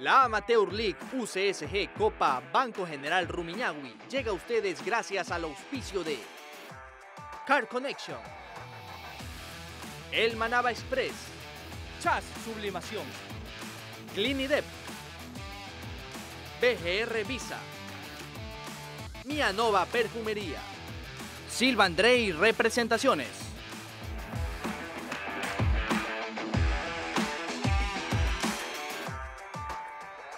La Amateur League UCSG Copa Banco General Rumiñahui llega a ustedes gracias al auspicio de Car Connection, El Manaba Express, Chas Sublimación, Clinidep, BGR Visa, Mianova Perfumería, Silva Andrey Representaciones.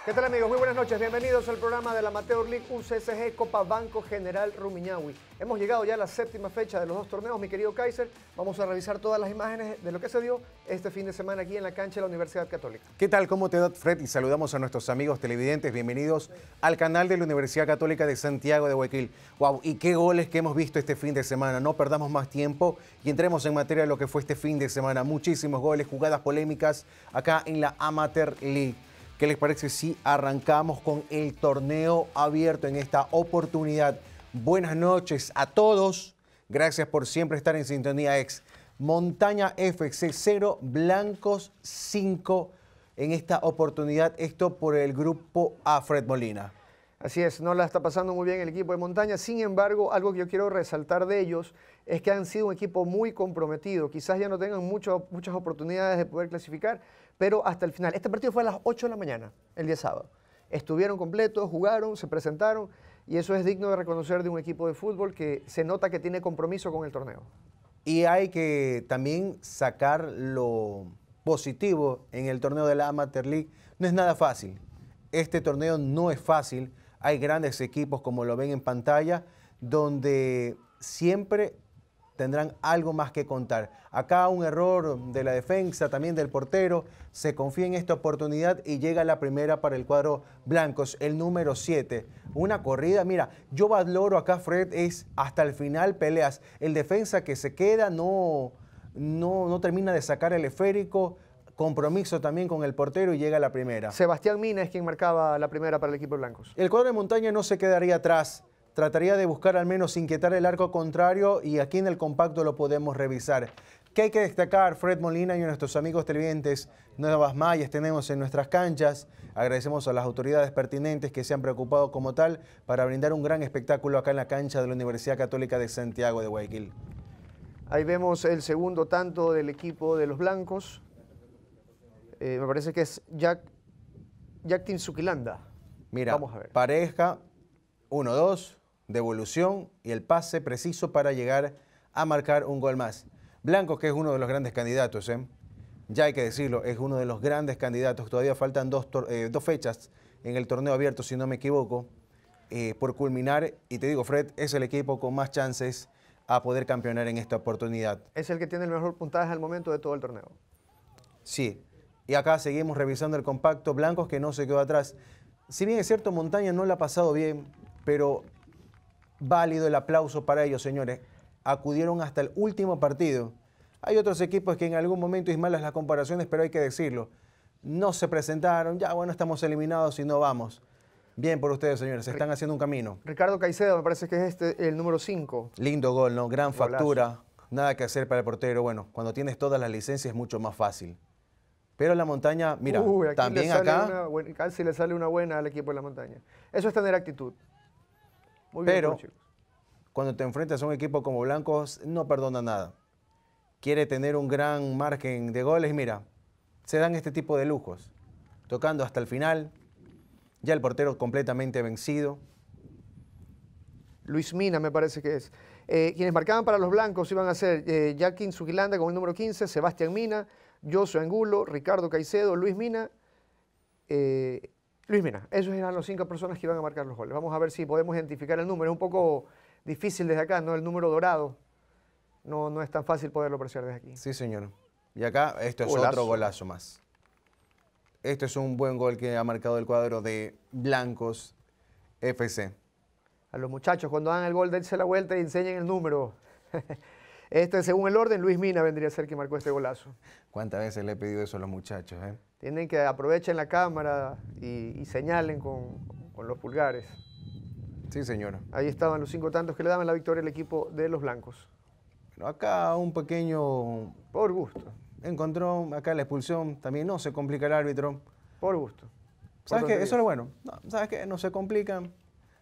¿Qué tal amigos? Muy buenas noches, bienvenidos al programa de la Amateur League UCSG Copa Banco General Rumiñahui. Hemos llegado ya a la séptima fecha de los dos torneos, mi querido Kaiser. Vamos a revisar todas las imágenes de lo que se dio este fin de semana aquí en la cancha de la Universidad Católica. ¿Qué tal? ¿Cómo te da Fred? Y saludamos a nuestros amigos televidentes, bienvenidos al canal de la Universidad Católica de Santiago de Huequil. ¡Wow! Y qué goles que hemos visto este fin de semana. No perdamos más tiempo y entremos en materia de lo que fue este fin de semana. Muchísimos goles, jugadas polémicas acá en la Amateur League. ¿Qué les parece si arrancamos con el torneo abierto en esta oportunidad? Buenas noches a todos. Gracias por siempre estar en sintonía ex. Montaña FC 0, Blancos 5 en esta oportunidad. Esto por el grupo A Fred Molina. Así es, no la está pasando muy bien el equipo de montaña. Sin embargo, algo que yo quiero resaltar de ellos es que han sido un equipo muy comprometido. Quizás ya no tengan muchas oportunidades de poder clasificar, pero hasta el final. Este partido fue a las 8 de la mañana, el día sábado. Estuvieron completos, jugaron, se presentaron, y eso es digno de reconocer de un equipo de fútbol que se nota que tiene compromiso con el torneo. Y hay que también sacar lo positivo en el torneo de la Amateur League. No es nada fácil. Este torneo no es fácil. Hay grandes equipos, como lo ven en pantalla, donde siempre tendrán algo más que contar. Acá un error de la defensa, también del portero, se confía en esta oportunidad y llega la primera para el cuadro blancos, el número 7. Una corrida, mira, yo valoro acá Fred es hasta el final peleas, el defensa que se queda no, no, no termina de sacar el esférico, compromiso también con el portero y llega la primera. Sebastián Mina es quien marcaba la primera para el equipo blancos. El cuadro de montaña no se quedaría atrás trataría de buscar al menos inquietar el arco contrario y aquí en el compacto lo podemos revisar. ¿Qué hay que destacar, Fred Molina y nuestros amigos televidentes? Nuevas mayas tenemos en nuestras canchas. Agradecemos a las autoridades pertinentes que se han preocupado como tal para brindar un gran espectáculo acá en la cancha de la Universidad Católica de Santiago de Guayaquil. Ahí vemos el segundo tanto del equipo de los blancos. Eh, me parece que es Jack, Jack Tinsuquilanda. Mira, Vamos a ver. pareja, Uno, dos devolución y el pase preciso para llegar a marcar un gol más. Blanco, que es uno de los grandes candidatos, ¿eh? ya hay que decirlo, es uno de los grandes candidatos. Todavía faltan dos, eh, fechas en el torneo abierto, si no me equivoco, eh, por culminar. Y te digo, Fred es el equipo con más chances a poder campeonar en esta oportunidad. Es el que tiene el mejor puntaje al momento de todo el torneo. Sí. Y acá seguimos revisando el compacto Blancos que no se quedó atrás. Si bien es cierto, Montaña no le ha pasado bien, pero válido el aplauso para ellos, señores. Acudieron hasta el último partido. Hay otros equipos que en algún momento, es malas las comparaciones, pero hay que decirlo. No se presentaron, ya bueno, estamos eliminados y no vamos. Bien por ustedes, señores, se están haciendo un camino. Ricardo Caicedo, me parece que es este el número 5. Lindo gol, ¿no? Gran factura, nada que hacer para el portero. Bueno, cuando tienes todas las licencias es mucho más fácil. Pero la montaña, mira, también acá... casi le sale una buena al equipo de la montaña. Eso es tener actitud. Pero cuando te enfrentas a un equipo como Blancos, no perdona nada. Quiere tener un gran margen de goles. Mira, se dan este tipo de lujos. Tocando hasta el final, ya el portero completamente vencido. Luis Mina me parece que es. Eh, quienes marcaban para los blancos iban a ser eh, Zugilanda con el número 15, Sebastián Mina, Josué Angulo, Ricardo Caicedo, Luis Mina, eh, Luis Mina, esos eran los cinco personas que iban a marcar los goles. Vamos a ver si podemos identificar el número. Es un poco difícil desde acá, ¿no? El número dorado. No, es tan fácil poderlo apreciar desde aquí. Sí, señor. Y acá, esto es otro golazo más. Este es un buen gol que ha marcado el cuadro de Blancos FC. A los muchachos, cuando dan el gol, dense la vuelta y enseñen el número. este, según el orden, Luis Mina vendría a ser quien marcó este golazo. ¿Cuántas veces le he pedido eso a los muchachos, eh? Tienen que aprovechen la cámara y, señalen con, los pulgares. Sí, señora. Ahí estaban los cinco tantos que le daban la victoria al equipo de los blancos. acá un pequeño... Por gusto. Encontró acá la expulsión, también no se complica el árbitro. Por gusto. ¿Sabes qué? Eso es bueno. ¿Sabes qué? No se complican,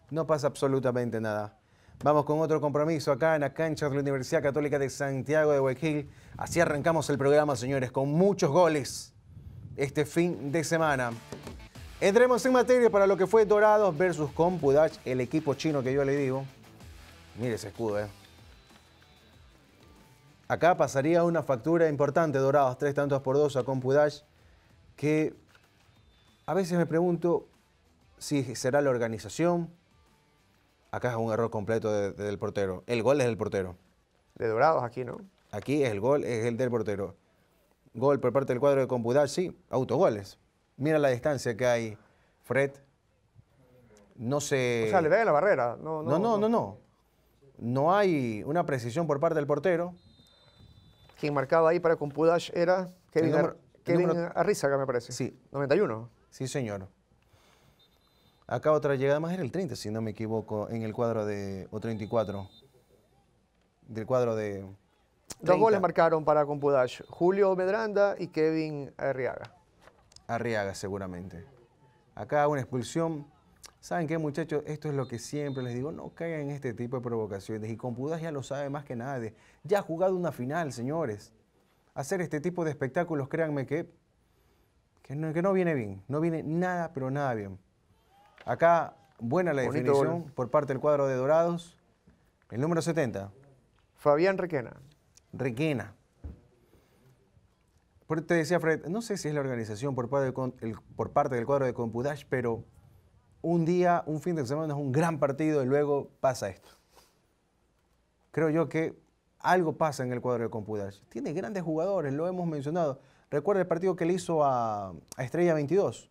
no pasa absolutamente nada. Vamos con otro compromiso acá en la cancha de la Universidad Católica de Santiago de Guayaquil. Así arrancamos el programa, señores, con muchos goles este fin de semana. Entremos en materia para lo que fue Dorados versus CompuDash el equipo chino que yo le digo. Mire ese escudo, ¿eh? Acá pasaría una factura importante, Dorados, tres tantos por dos a CompuDash que a veces me pregunto si será la organización. Acá es un error completo del portero. El gol es del portero. De Dorados aquí, ¿no? Aquí es el gol, es el del portero. Gol por parte del cuadro de compudash. sí, autogoles. Mira la distancia que hay, Fred. No se... O sea, le ve la barrera. No no, no, no, no. no. hay una precisión por parte del portero. Quien marcaba ahí para Compudash era Kevin, número, Kevin me parece. Sí. 91. Sí, señor. Acá otra llegada más era el 30, si no me equivoco, en el cuadro de... o 34. Del cuadro de... Dos goles marcaron para Compudash, Julio Medranda y Kevin Arriaga. Arriaga, seguramente. Acá una expulsión. ¿Saben qué, muchachos? Esto es lo que siempre les digo. No caigan en este tipo de provocaciones. Y Compudash ya lo sabe más que nadie. Ya ha jugado una final, señores. Hacer este tipo de espectáculos, créanme que, que, no, viene bien. No viene nada, pero nada bien. Acá, buena la definición por parte del cuadro de Dorados. El número 70. Fabián Requena. Requena. Por te decía Fred, no sé si es la organización por parte, del, cuadro de Compudash, pero un día, un fin de semana es un gran partido y luego pasa esto. Creo yo que algo pasa en el cuadro de Compudash. Tiene grandes jugadores, lo hemos mencionado. Recuerda el partido que le hizo a, Estrella 22.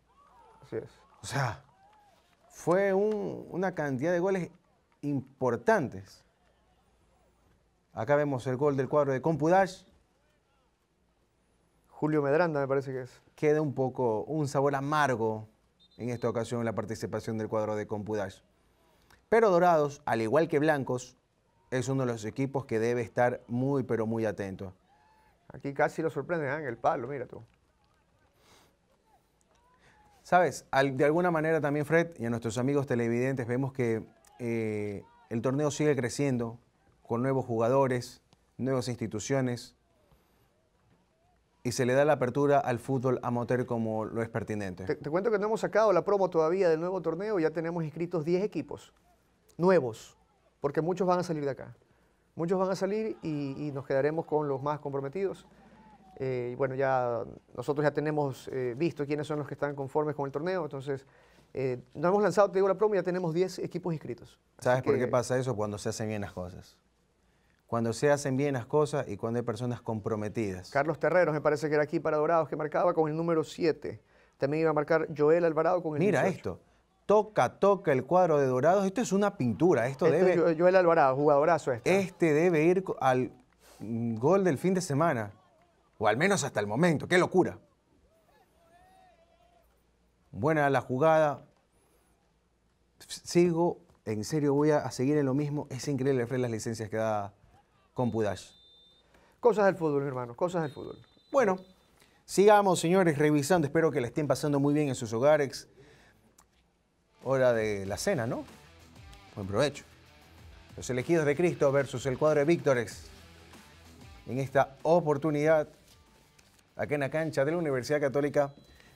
Así es. O sea, fue una cantidad de goles importantes. Acá vemos el gol del cuadro de Compudash. Julio Medranda me parece que es. Queda un poco, un sabor amargo en esta ocasión la participación del cuadro de Compudash. Pero Dorados, al igual que Blancos, es uno de los equipos que debe estar muy, pero muy atento. Aquí casi lo sorprenden en ¿eh? el palo, mira tú. Sabes, de alguna manera también, Fred, y a nuestros amigos televidentes, vemos que eh, el torneo sigue creciendo, con nuevos jugadores, nuevas instituciones, y se le da la apertura al fútbol amateur como lo es pertinente. Te, cuento que no hemos sacado la promo todavía del nuevo torneo, ya tenemos inscritos 10 equipos nuevos, porque muchos van a salir de acá. Muchos van a salir y, nos quedaremos con los más comprometidos. Eh, y bueno, ya nosotros ya tenemos eh, visto quiénes son los que están conformes con el torneo, entonces eh, no hemos lanzado, te digo, la promo ya tenemos 10 equipos inscritos. ¿Sabes por qué pasa eso? Cuando se hacen bien las cosas cuando se hacen bien las cosas y cuando hay personas comprometidas. Carlos Terreros, me parece que era aquí para Dorados, que marcaba con el número 7. También iba a marcar Joel Alvarado con el número Mira esto. Toca, toca el cuadro de Dorados. Esto es una pintura. Esto este debe. Joel Alvarado, jugadorazo este. Este debe ir al gol del fin de semana. O al menos hasta el momento. ¡Qué locura! Buena la jugada. Sigo, en serio voy a seguir en lo mismo. Es increíble las licencias que da con Pudash. Cosas del fútbol, hermano, cosas del fútbol. Bueno, sigamos, señores, revisando. Espero que la estén pasando muy bien en sus hogares. Hora de la cena, ¿no? Buen provecho. Los elegidos de Cristo versus el cuadro de Víctores. En esta oportunidad, aquí en la cancha de la Universidad Católica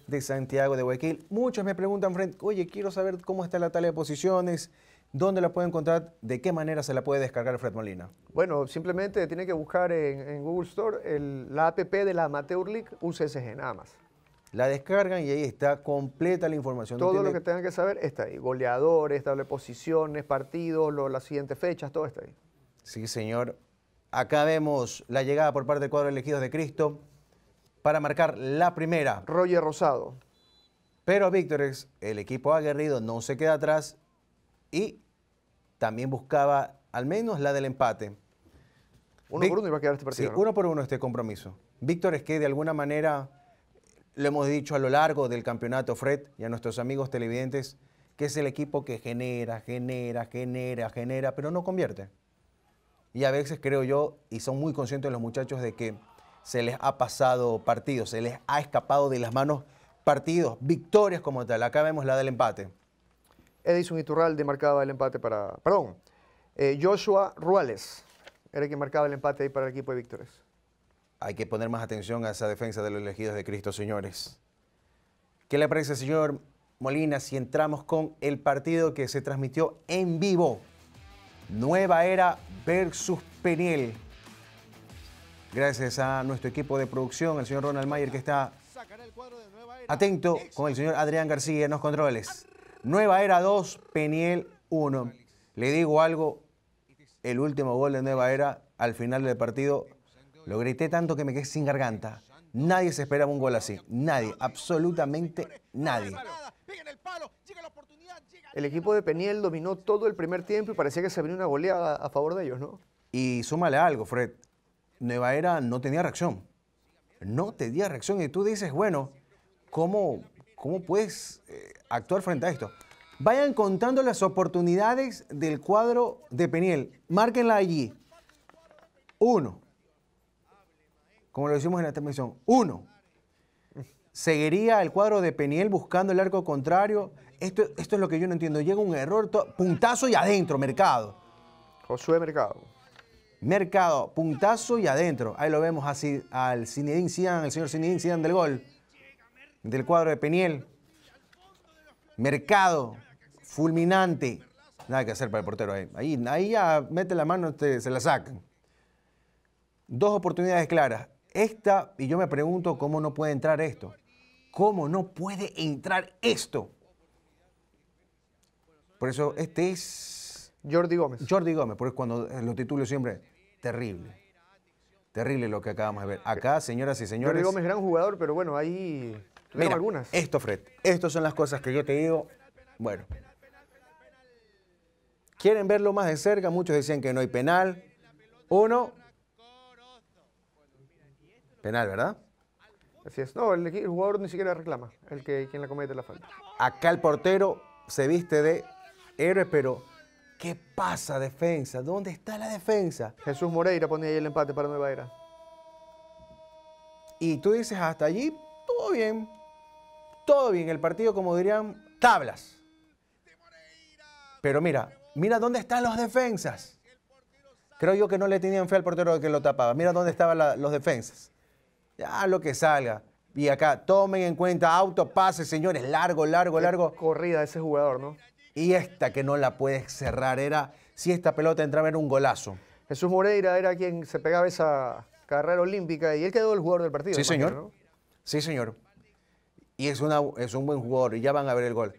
de Santiago de Guayaquil. Muchos me preguntan, oye, quiero saber cómo está la tala de posiciones, ¿Dónde la puede encontrar? ¿De qué manera se la puede descargar Fred Molina? Bueno, simplemente tiene que buscar en, Google Store la app de la Amateur League UCSG, nada más. La descargan y ahí está completa la información. Todo lo que tengan que saber está ahí. Goleadores, estable posiciones, partidos, lo, las siguientes fechas, todo está ahí. Sí, señor. Acá vemos la llegada por parte del cuadro elegidos de Cristo para marcar la primera. Roger Rosado. Pero Víctor, el equipo aguerrido no se queda atrás y también buscaba al menos la del empate. Uno por uno iba a quedar este partido. Sí, uno por uno este compromiso. Víctor, es que de alguna manera lo hemos dicho a lo largo del campeonato, Fred, y a nuestros amigos televidentes, que es el equipo que genera, genera, genera, genera, pero no convierte. Y a veces creo yo, y son muy conscientes los muchachos de que se les ha pasado partidos, se les ha escapado de las manos partidos, victorias como tal. Acá vemos la del empate. Edison Iturralde marcaba el empate para. Perdón, eh, Joshua Ruales era quien marcaba el empate ahí para el equipo de Víctores. Hay que poner más atención a esa defensa de los elegidos de Cristo, señores. ¿Qué le parece, señor Molina, si entramos con el partido que se transmitió en vivo? Nueva Era versus Peniel. Gracias a nuestro equipo de producción, el señor Ronald Mayer, que está atento con el señor Adrián García en los controles. Nueva Era 2, Peniel 1. Le digo algo, el último gol de Nueva Era al final del partido lo grité tanto que me quedé sin garganta. Nadie se esperaba un gol así. Nadie, absolutamente nadie. El equipo de Peniel dominó todo el primer tiempo y parecía que se venía una goleada a favor de ellos, ¿no? Y súmale algo, Fred. Nueva Era no tenía reacción. No tenía reacción. Y tú dices, bueno, ¿cómo ¿Cómo puedes eh, actuar frente a esto? Vayan contando las oportunidades del cuadro de Peniel. Márquenla allí. Uno. Como lo decimos en la transmisión. Uno. Seguiría el cuadro de Peniel buscando el arco contrario. Esto, esto es lo que yo no entiendo. Llega un error, puntazo y adentro, mercado. Josué Mercado. Mercado, puntazo y adentro. Ahí lo vemos así al señor Zinedine del gol del cuadro de Peniel. Mercado, fulminante. Nada que hacer para el portero eh. ahí. Ahí, ya mete la mano, se la sacan. Dos oportunidades claras. Esta, y yo me pregunto cómo no puede entrar esto. ¿Cómo no puede entrar esto? Por eso este es... Jordi Gómez. Jordi Gómez, porque cuando lo titulo siempre, terrible. Terrible lo que acabamos de ver. Acá, señoras y señores... Jordi Gómez, gran jugador, pero bueno, ahí Mira, algunas. Esto, Fred, estas son las cosas que yo te digo. Bueno, quieren verlo más de cerca. Muchos decían que no hay penal. Uno, penal, ¿verdad? Así es. No, el, jugador ni siquiera reclama, el que quien la comete la falta. Acá el portero se viste de héroe, pero ¿qué pasa defensa? ¿Dónde está la defensa? Jesús Moreira ponía ahí el empate para Nueva Era. Y tú dices, hasta allí, todo bien todo bien, el partido, como dirían, tablas. Pero mira, mira dónde están los defensas. Creo yo que no le tenían fe al portero que lo tapaba. Mira dónde estaban los defensas. Ya lo que salga. Y acá, tomen en cuenta, autopases, señores, largo, largo, largo. Corrida ese jugador, ¿no? Y esta que no la puedes cerrar, era, si esta pelota entraba en un golazo. Jesús Moreira era quien se pegaba esa carrera olímpica y él quedó el jugador del partido. Sí, señor. Sí, señor y es, es un buen jugador y ya van a ver el gol.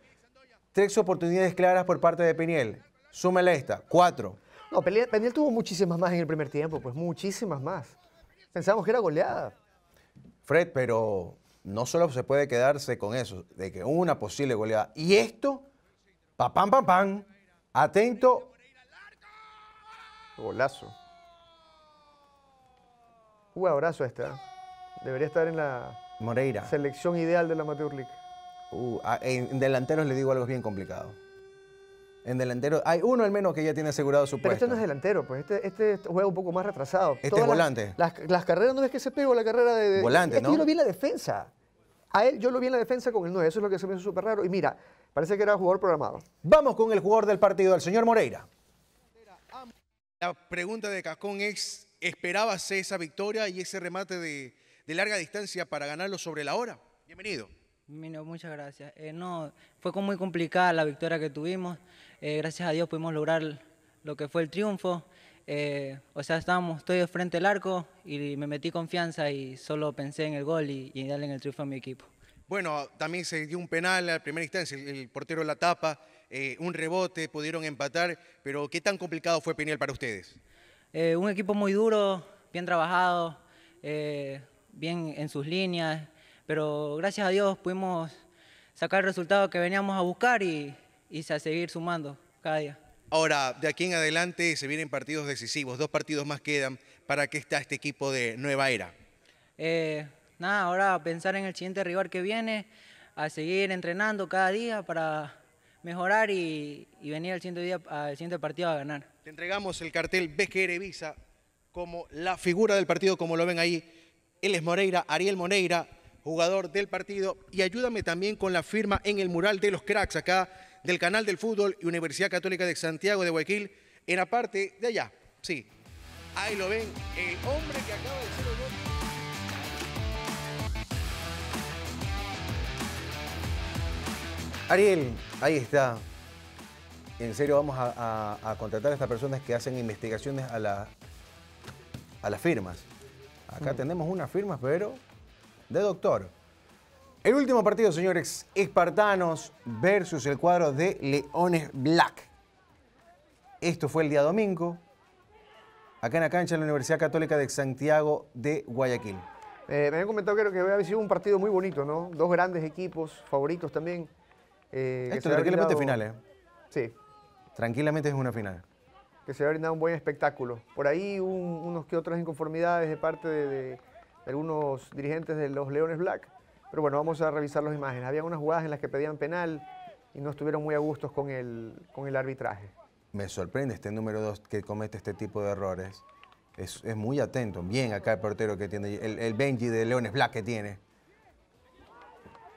Tres oportunidades claras por parte de Peniel. Súmele esta, cuatro. No, Peniel, tuvo muchísimas más en el primer tiempo, pues muchísimas más. Pensamos que era goleada. Fred, pero no solo se puede quedarse con eso, de que una posible goleada. Y esto, papam, pam, pam, atento. Golazo. un este, esta. ¿eh? Debería estar en la Moreira. Selección ideal de la Amateur League. Uh, ah, en delanteros le digo algo bien complicado. En delantero, hay uno al menos que ya tiene asegurado su puesto. Pero este no es delantero, pues este, este juega un poco más retrasado. Este es volante. Las, carreras, ¿no ves que se pegó la carrera de, volante, ¿no? yo lo vi en la defensa. A él yo lo vi en la defensa con el 9, eso es lo que se me hizo súper raro. Y mira, parece que era jugador programado. Vamos con el jugador del partido, el señor Moreira. La pregunta de Cascón es, ¿esperabas esa victoria y ese remate de, de larga distancia para ganarlo sobre la hora. Bienvenido. muchas gracias. Eh, no, fue muy complicada la victoria que tuvimos. Eh, gracias a Dios pudimos lograr lo que fue el triunfo. Eh, o sea, estábamos, estoy frente al arco y me metí confianza y solo pensé en el gol y, en darle en el triunfo a mi equipo. Bueno, también se dio un penal a primera instancia, el, portero la tapa, un rebote, pudieron empatar, pero ¿qué tan complicado fue Peniel para ustedes? un equipo muy duro, bien trabajado, bien en sus líneas, pero gracias a Dios pudimos sacar el resultado que veníamos a buscar y, y a seguir sumando cada día. Ahora, de aquí en adelante se vienen partidos decisivos, dos partidos más quedan. ¿Para qué está este equipo de Nueva Era? Eh, nada, ahora pensar en el siguiente rival que viene, a seguir entrenando cada día para mejorar y, y venir al siguiente, día, al siguiente partido a ganar. Te entregamos el cartel BGR Visa como la figura del partido, como lo ven ahí él es Moreira, Ariel Moreira, jugador del partido. Y ayúdame también con la firma en el mural de los cracks acá del Canal del Fútbol y Universidad Católica de Santiago de Guayaquil, en la parte de allá. Sí, ahí lo ven, el hombre que acaba de ser Ariel, ahí está. En serio, vamos a, contratar a estas personas que hacen investigaciones a, la, a las firmas. Acá mm. tenemos una firma, pero de doctor. El último partido, señores, Espartanos versus el cuadro de Leones Black. Esto fue el día domingo, acá en la cancha de la Universidad Católica de Santiago de Guayaquil. Eh, me habían comentado creo que había sido un partido muy bonito, ¿no? Dos grandes equipos, favoritos también. Eh, Esto tranquilamente final, ¿eh? Sí. Tranquilamente es una final que se ha brindado un buen espectáculo. Por ahí unos que otras inconformidades de parte de, algunos dirigentes de los Leones Black, pero bueno, vamos a revisar las imágenes. Había unas jugadas en las que pedían penal y no estuvieron muy a gustos con el, con el arbitraje. Me sorprende este número 2 que comete este tipo de errores. Es, muy atento. Bien acá el portero que tiene, el, el Benji de Leones Black que tiene.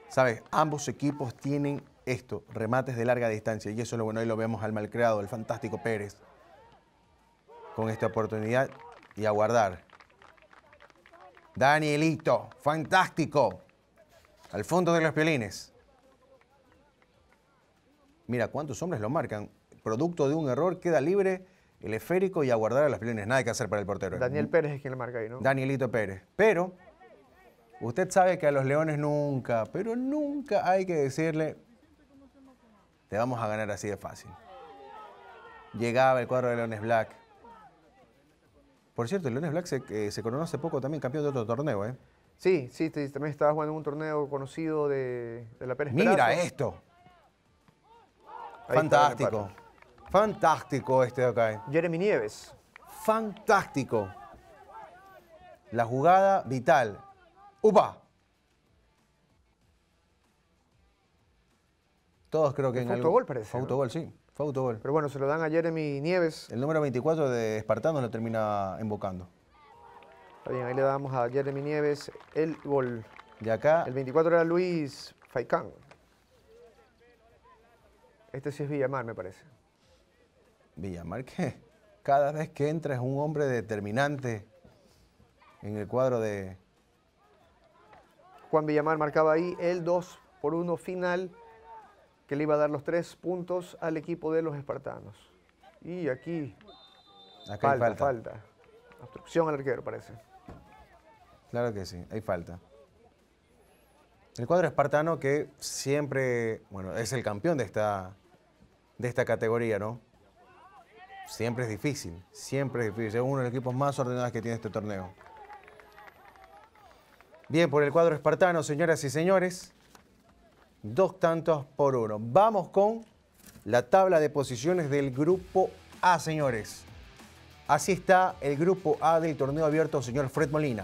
Sabes, ambos equipos tienen esto, remates de larga distancia, y eso es lo bueno, ahí lo vemos al malcreado, el fantástico Pérez con esta oportunidad y aguardar. Danielito, fantástico. Al fondo de los piolines. Mira cuántos hombres lo marcan. Producto de un error queda libre el esférico y aguardar a los piolines. Nada que hacer para el portero. Daniel Pérez es quien le marca ahí, ¿no? Danielito Pérez. Pero usted sabe que a los leones nunca, pero nunca hay que decirle, te vamos a ganar así de fácil. Llegaba el cuadro de Leones Black por cierto, el Leones Black eh, se, coronó hace poco también campeón de otro torneo, ¿eh? Sí, sí, también estaba jugando en un torneo conocido de, la Pérez ¡Mira esto! Fantástico. Fantástico este de acá. ¿eh? Jeremy Nieves. Fantástico. La jugada vital. ¡Upa! Todos creo que en Autogol parece. Autogol, sí. Fue Pero bueno, se lo dan a Jeremy Nieves. El número 24 de Espartano lo termina invocando. bien, ahí le damos a Jeremy Nieves el gol. De acá. El 24 era Luis Faicán. Este sí es Villamar, me parece. Villamar que cada vez que entra es un hombre determinante en el cuadro de... Juan Villamar marcaba ahí el 2 por 1 final le iba a dar los tres puntos al equipo de los espartanos. Y aquí, falta, falta, falta. Obstrucción al arquero, parece. Claro que sí, hay falta. El cuadro espartano que siempre, bueno, es el campeón de esta, de esta categoría, ¿no? Siempre es difícil, siempre es difícil. Es uno de los equipos más ordenados que tiene este torneo. Bien, por el cuadro espartano, señoras y señores dos tantos por uno. Vamos con la tabla de posiciones del grupo A, señores. Así está el grupo A del torneo abierto, señor Fred Molina.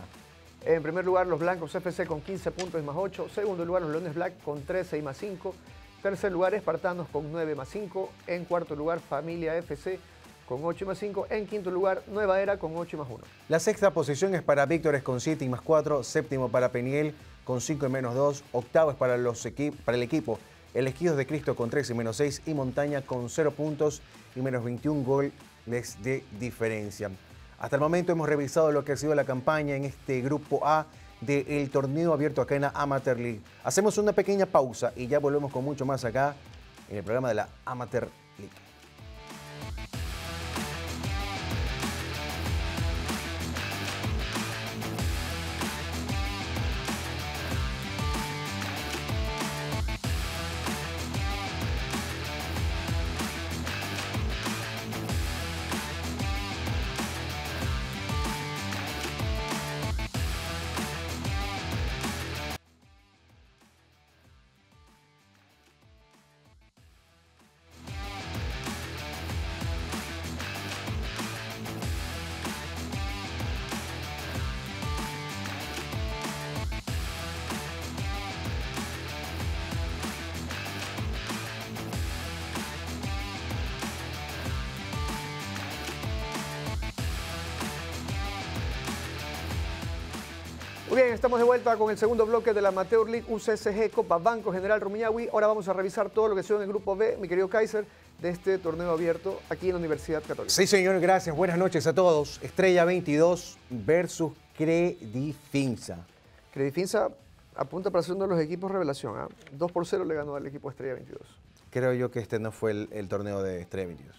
En primer lugar, los blancos FC con 15 puntos y más 8. Segundo lugar, los Leones Black con 13 y más 5. Tercer lugar, Espartanos con 9 más 5. En cuarto lugar, Familia FC con 8 y más 5. En quinto lugar, Nueva Era con 8 y más 1. La sexta posición es para Víctores con 7 y más 4. Séptimo para Peniel con 5 y menos 2. octavos para, los para el equipo el de Cristo con 3 y menos 6 y Montaña con 0 puntos y menos 21 goles de diferencia. Hasta el momento hemos revisado lo que ha sido la campaña en este grupo A del torneo abierto acá en la Amateur League. Hacemos una pequeña pausa y ya volvemos con mucho más acá en el programa de la Amateur League. bien, estamos de vuelta con el segundo bloque de la Amateur League UCSG Copa Banco General Rumiñahui. Ahora vamos a revisar todo lo que se en el grupo B, mi querido Kaiser, de este torneo abierto aquí en la Universidad Católica. Sí, señor, gracias. Buenas noches a todos. Estrella 22 versus Credifinza. Credifinza apunta para ser uno de los equipos revelación. 2 ¿ah? por 0 le ganó al equipo Estrella 22. Creo yo que este no fue el torneo de Estrella 22.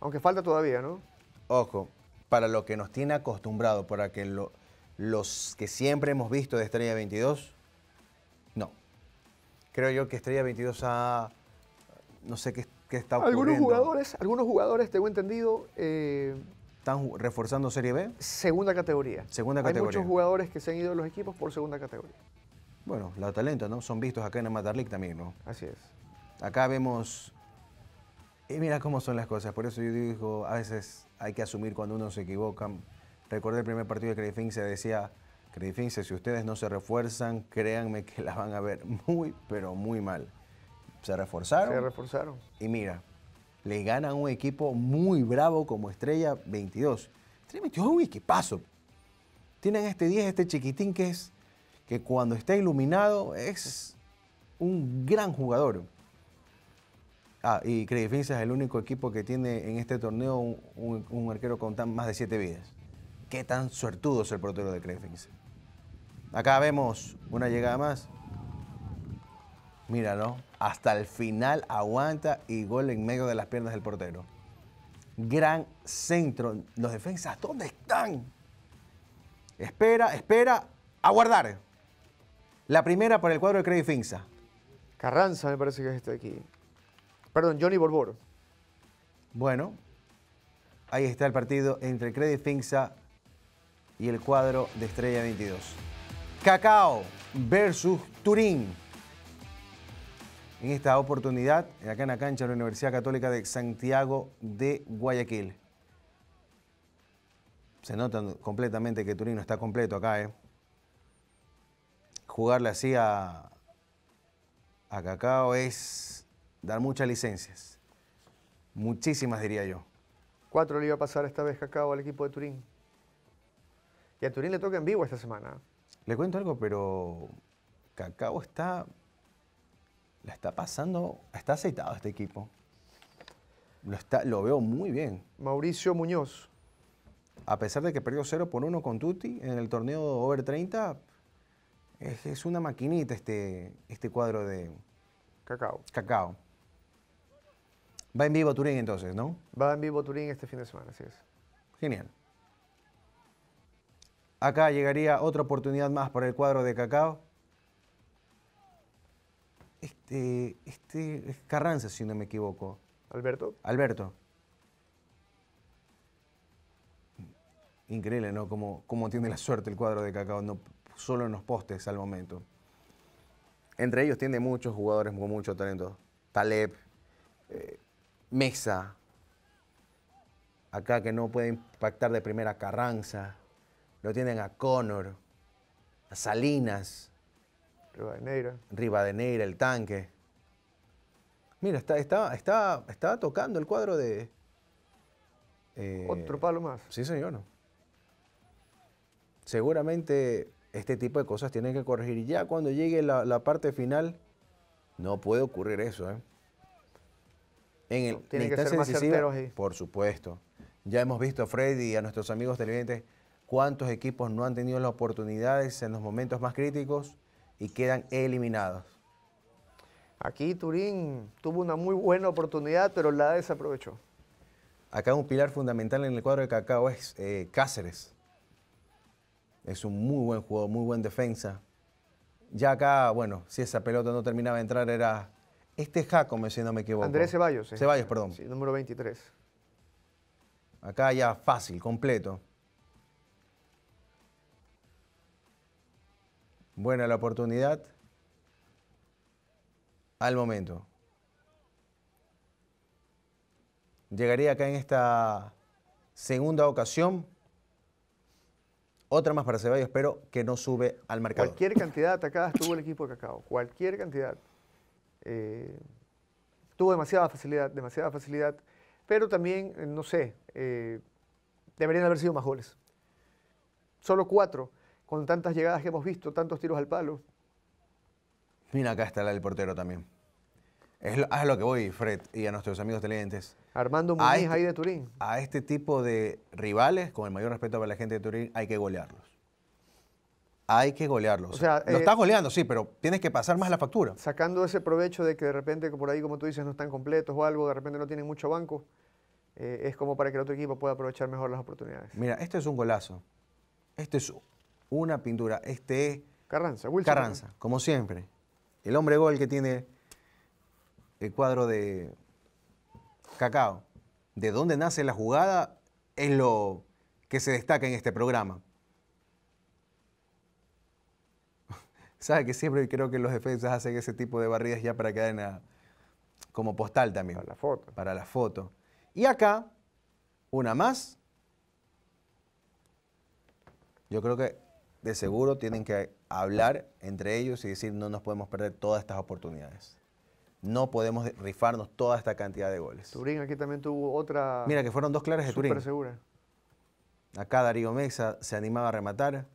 Aunque falta todavía, ¿no? Ojo, para lo que nos tiene acostumbrado, para que lo los que siempre hemos visto de Estrella 22? No. Creo yo que Estrella 22 ha... No sé qué, está ocurriendo. Algunos jugadores, algunos jugadores tengo entendido... Eh, ¿Están reforzando Serie B? Segunda categoría. Segunda categoría. Hay muchos jugadores que se han ido de los equipos por segunda categoría. Bueno, la talento, ¿no? Son vistos acá en League también, ¿no? Así es. Acá vemos... Y mira cómo son las cosas. Por eso yo digo, a veces hay que asumir cuando uno se equivoca, Recuerdo el primer partido de Finch, se decía, Finse, si ustedes no se refuerzan, créanme que la van a ver muy, pero muy mal. Se reforzaron. Se reforzaron. Y mira, le ganan un equipo muy bravo como Estrella 22. Estrella 22 es un equipazo. Tienen este 10, este chiquitín que es, que cuando está iluminado es un gran jugador. Ah, y Credifinza es el único equipo que tiene en este torneo un, arquero con tan, más de 7 vidas qué tan suertudo es el portero de Finza. Acá vemos una llegada más. Míralo. Hasta el final aguanta y gol en medio de las piernas del portero. Gran centro. Los defensas, ¿dónde están? Espera, espera. aguardar. La primera para el cuadro de Credit Finza. Carranza me parece que es este de aquí. Perdón, Johnny Borboro. Bueno, ahí está el partido entre Credit Finza y el cuadro de Estrella 22. Cacao versus Turín. En esta oportunidad, acá en la cancha de la Universidad Católica de Santiago de Guayaquil. Se nota completamente que Turín no está completo acá, ¿eh? Jugarle así a, a Cacao es dar muchas licencias. Muchísimas, diría yo. Cuatro le iba a pasar esta vez Cacao al equipo de Turín. Y a Turín le toca en vivo esta semana. Le cuento algo, pero Cacao está. La está pasando. Está aceitado este equipo. Lo, está, lo veo muy bien. Mauricio Muñoz. A pesar de que perdió 0 por 1 con Tutti en el torneo Over 30, es, una maquinita este, este cuadro de. Cacao. Cacao. Va en vivo Turín entonces, ¿no? Va en vivo Turín este fin de semana, así es. Genial. Acá llegaría otra oportunidad más para el cuadro de Cacao. Este, este es Carranza, si no me equivoco. Alberto. Alberto. Increíble, ¿no? Como, tiene la suerte el cuadro de Cacao, no, solo en los postes al momento. Entre ellos tiene muchos jugadores con mucho talento. Taleb, eh, Mesa, acá que no puede impactar de primera Carranza. Lo tienen a Connor, a Salinas. Rivadeneira. Rivadeneira, el tanque. Mira, está, estaba, tocando el cuadro de... Eh, Otro palo más. Sí, señor. Seguramente este tipo de cosas tienen que corregir. Y ya cuando llegue la, parte final, no puede ocurrir eso. ¿eh? En el, que ser más Por supuesto. Ya hemos visto a Freddy y a nuestros amigos televidentes cuántos equipos no han tenido las oportunidades en los momentos más críticos y quedan eliminados. Aquí Turín tuvo una muy buena oportunidad, pero la desaprovechó. Acá un pilar fundamental en el cuadro de Cacao es eh, Cáceres. Es un muy buen jugador, muy buen defensa. Ya acá, bueno, si esa pelota no terminaba de entrar era este Jaco si no me equivoco. Andrés Ceballos. Eh. Ceballos, perdón. Sí, número 23. Acá ya fácil, completo. Buena la oportunidad. Al momento. Llegaría acá en esta segunda ocasión. Otra más para Ceballos, Espero que no sube al mercado. Cualquier cantidad atacada estuvo el equipo de Cacao. Cualquier cantidad. Eh, tuvo demasiada facilidad, demasiada facilidad. Pero también, eh, no sé, eh, deberían haber sido más goles. Solo cuatro con tantas llegadas que hemos visto, tantos tiros al palo. Mira, acá está la del portero también. Es lo, que voy, Fred, y a nuestros amigos televidentes. Armando Muniz, este ahí de Turín. A este tipo de rivales, con el mayor respeto para la gente de Turín, hay que golearlos. Hay que golearlos. lo eh, estás goleando, sí, pero tienes que pasar más la factura. Sacando ese provecho de que de repente, por ahí, como tú dices, no están completos o algo, de repente no tienen mucho banco, eh, es como para que el otro equipo pueda aprovechar mejor las oportunidades. Mira, este es un golazo. Este es una pintura. Este es Carranza, Carranza, como siempre. El hombre gol que tiene el cuadro de Cacao. De dónde nace la jugada es lo que se destaca en este programa. Sabe que siempre creo que los defensas hacen ese tipo de barridas ya para que en como postal también. Para la foto. Para la foto. Y acá, una más. Yo creo que de seguro tienen que hablar entre ellos y decir no nos podemos perder todas estas oportunidades. No podemos rifarnos toda esta cantidad de goles. Turín aquí también tuvo otra... Mira, que fueron dos claras de Turín. segura. Acá Darío Mexa se animaba a rematar.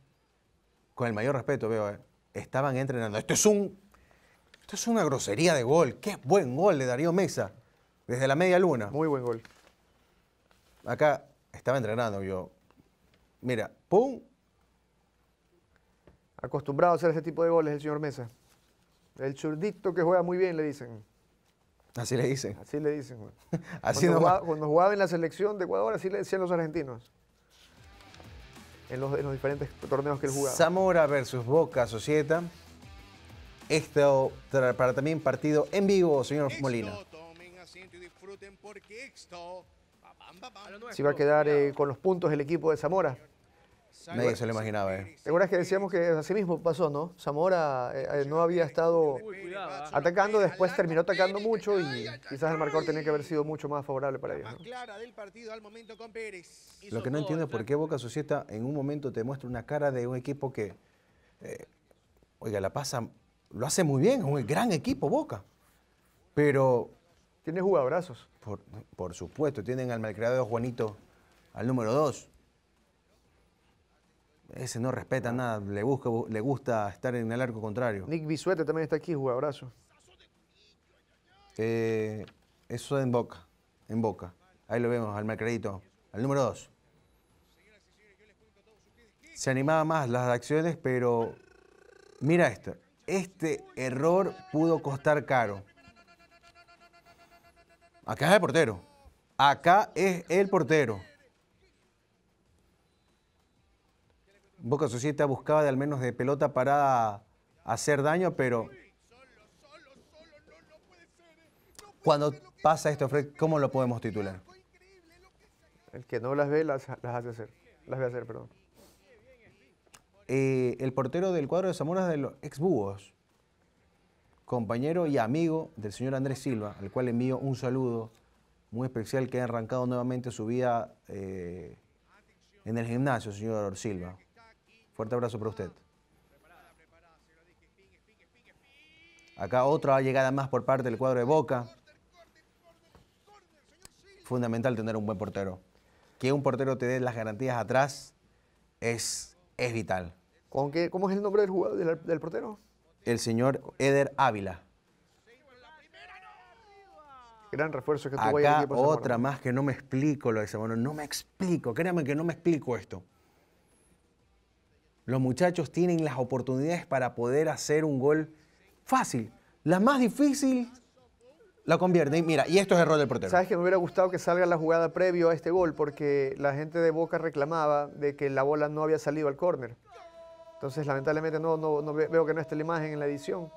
Con el mayor respeto, veo, eh, estaban entrenando. Esto es un... Esto es una grosería de gol. Qué buen gol de Darío Mesa! Desde la media luna. Muy buen gol. Acá estaba entrenando yo. Mira, pum, acostumbrado a hacer ese tipo de goles el señor Mesa. El churdito que juega muy bien, le dicen. Así le dicen. Así le dicen. así cuando, jugaba, en la selección de Ecuador, así le decían los argentinos. En los, diferentes torneos que él jugaba. Zamora versus Boca Societa. Esto para también partido en vivo, señor Molina. si va a quedar eh, con los puntos el equipo de Zamora. Nadie se lo imaginaba, ¿eh? ¿Te que decíamos que así mismo pasó, no? Zamora eh, eh, no había estado eh. atacando, después terminó atacando mucho y quizás el marcador tenía que haber sido mucho más favorable para ellos. Lo que no entiendo es por qué Boca Societa en un momento te muestra una cara de un equipo que, oiga, la pasa, lo hace muy bien, es un gran equipo Boca, pero... Tiene jugabrazos. Por, por supuesto, tienen al malcriado Juanito, al número 2 ese no respeta nada, le, gusta estar en el arco contrario. Nick Bisuete también está aquí, jugadorazo. abrazo. Eh, eso en Boca, en Boca. Ahí lo vemos, al crédito, al número dos. Se animaba más las acciones, pero mira esto. Este error pudo costar caro. Acá es el portero. Acá es el portero. Boca Societa buscaba de al menos de pelota para hacer daño, pero cuando pasa esto, Fred, ¿cómo lo podemos titular? El que no las ve, las, hace hacer. Las ve hacer, perdón. Eh, el portero del cuadro de Zamora es de los ex búhos, compañero y amigo del señor Andrés Silva, al cual envío un saludo muy especial que ha arrancado nuevamente su vida eh, en el gimnasio, señor Silva. Fuerte abrazo para usted. Acá otra llegada más por parte del cuadro de Boca. Fundamental tener un buen portero. Que un portero te dé las garantías atrás es, es vital. ¿Cómo es el nombre del, jugador, del, portero? El señor Eder Ávila. Gran refuerzo que tuvo Acá otra más que no me explico lo de bueno. No me explico, créanme que no me explico esto. Los muchachos tienen las oportunidades para poder hacer un gol fácil. La más difícil la convierte. Y mira, y esto es error del portero. Sabes que me hubiera gustado que salga la jugada previo a este gol, porque la gente de Boca reclamaba de que la bola no había salido al córner. Entonces, lamentablemente, no, no, veo que no esté la imagen en la edición.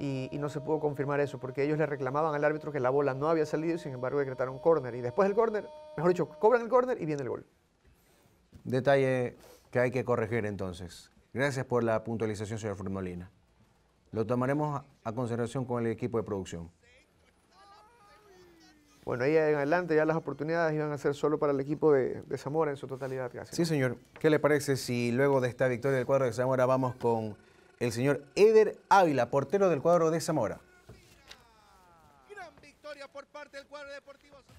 Y, no se pudo confirmar eso, porque ellos le reclamaban al árbitro que la bola no había salido y sin embargo decretaron córner. Y después del córner, mejor dicho, cobran el córner y viene el gol. Detalle que hay que corregir entonces. Gracias por la puntualización, señor Formolina. Lo tomaremos a consideración con el equipo de producción. Bueno, ahí en adelante ya las oportunidades iban a ser solo para el equipo de, Zamora en su totalidad. gracias Sí, señor. ¿Qué le parece si luego de esta victoria del cuadro de Zamora vamos con el señor Eder Ávila, portero del cuadro de Zamora? Gran victoria por parte del cuadro deportivo Zamora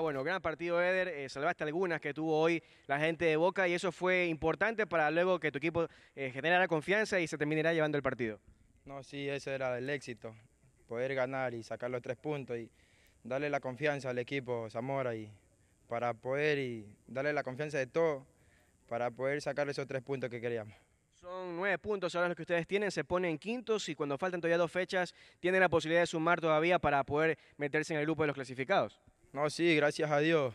bueno, gran partido, Eder. Eh, salvaste algunas que tuvo hoy la gente de Boca y eso fue importante para luego que tu equipo eh, generara confianza y se terminara llevando el partido. No, sí, ese era el éxito. Poder ganar y sacar los tres puntos y darle la confianza al equipo Zamora y para poder y darle la confianza de todo para poder sacar esos tres puntos que queríamos. Son nueve puntos ahora los que ustedes tienen, se ponen quintos y cuando faltan todavía dos fechas tienen la posibilidad de sumar todavía para poder meterse en el grupo de los clasificados. No, sí, gracias a Dios.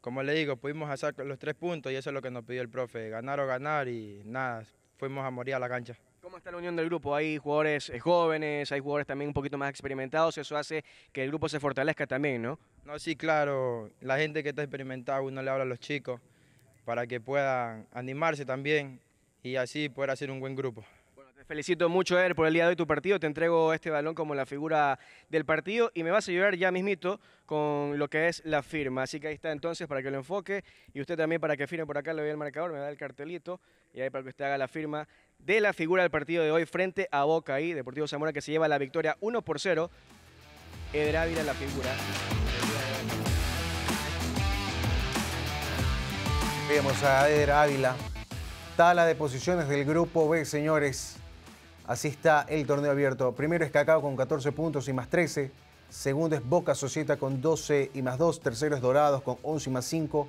Como le digo, pudimos hacer los tres puntos y eso es lo que nos pidió el profe, ganar o ganar y nada, fuimos a morir a la cancha. ¿Cómo está la unión del grupo? Hay jugadores eh, jóvenes, hay jugadores también un poquito más experimentados, eso hace que el grupo se fortalezca también, ¿no? No, sí, claro, la gente que está experimentada uno le habla a los chicos para que puedan animarse también y así poder hacer un buen grupo felicito mucho, Eder, por el día de hoy tu partido. Te entrego este balón como la figura del partido y me vas a ayudar ya mismito con lo que es la firma. Así que ahí está entonces para que lo enfoque y usted también para que firme por acá, le doy el marcador, me da el cartelito y ahí para que usted haga la firma de la figura del partido de hoy frente a Boca y Deportivo Zamora que se lleva la victoria 1 por 0. Eder Ávila la figura. Vemos a Eder Ávila. Tala de posiciones del grupo B, señores. Así está el torneo abierto. Primero es Cacao con 14 puntos y más 13. Segundo es Boca Societa con 12 y más 2. Tercero es Dorados con 11 y más 5.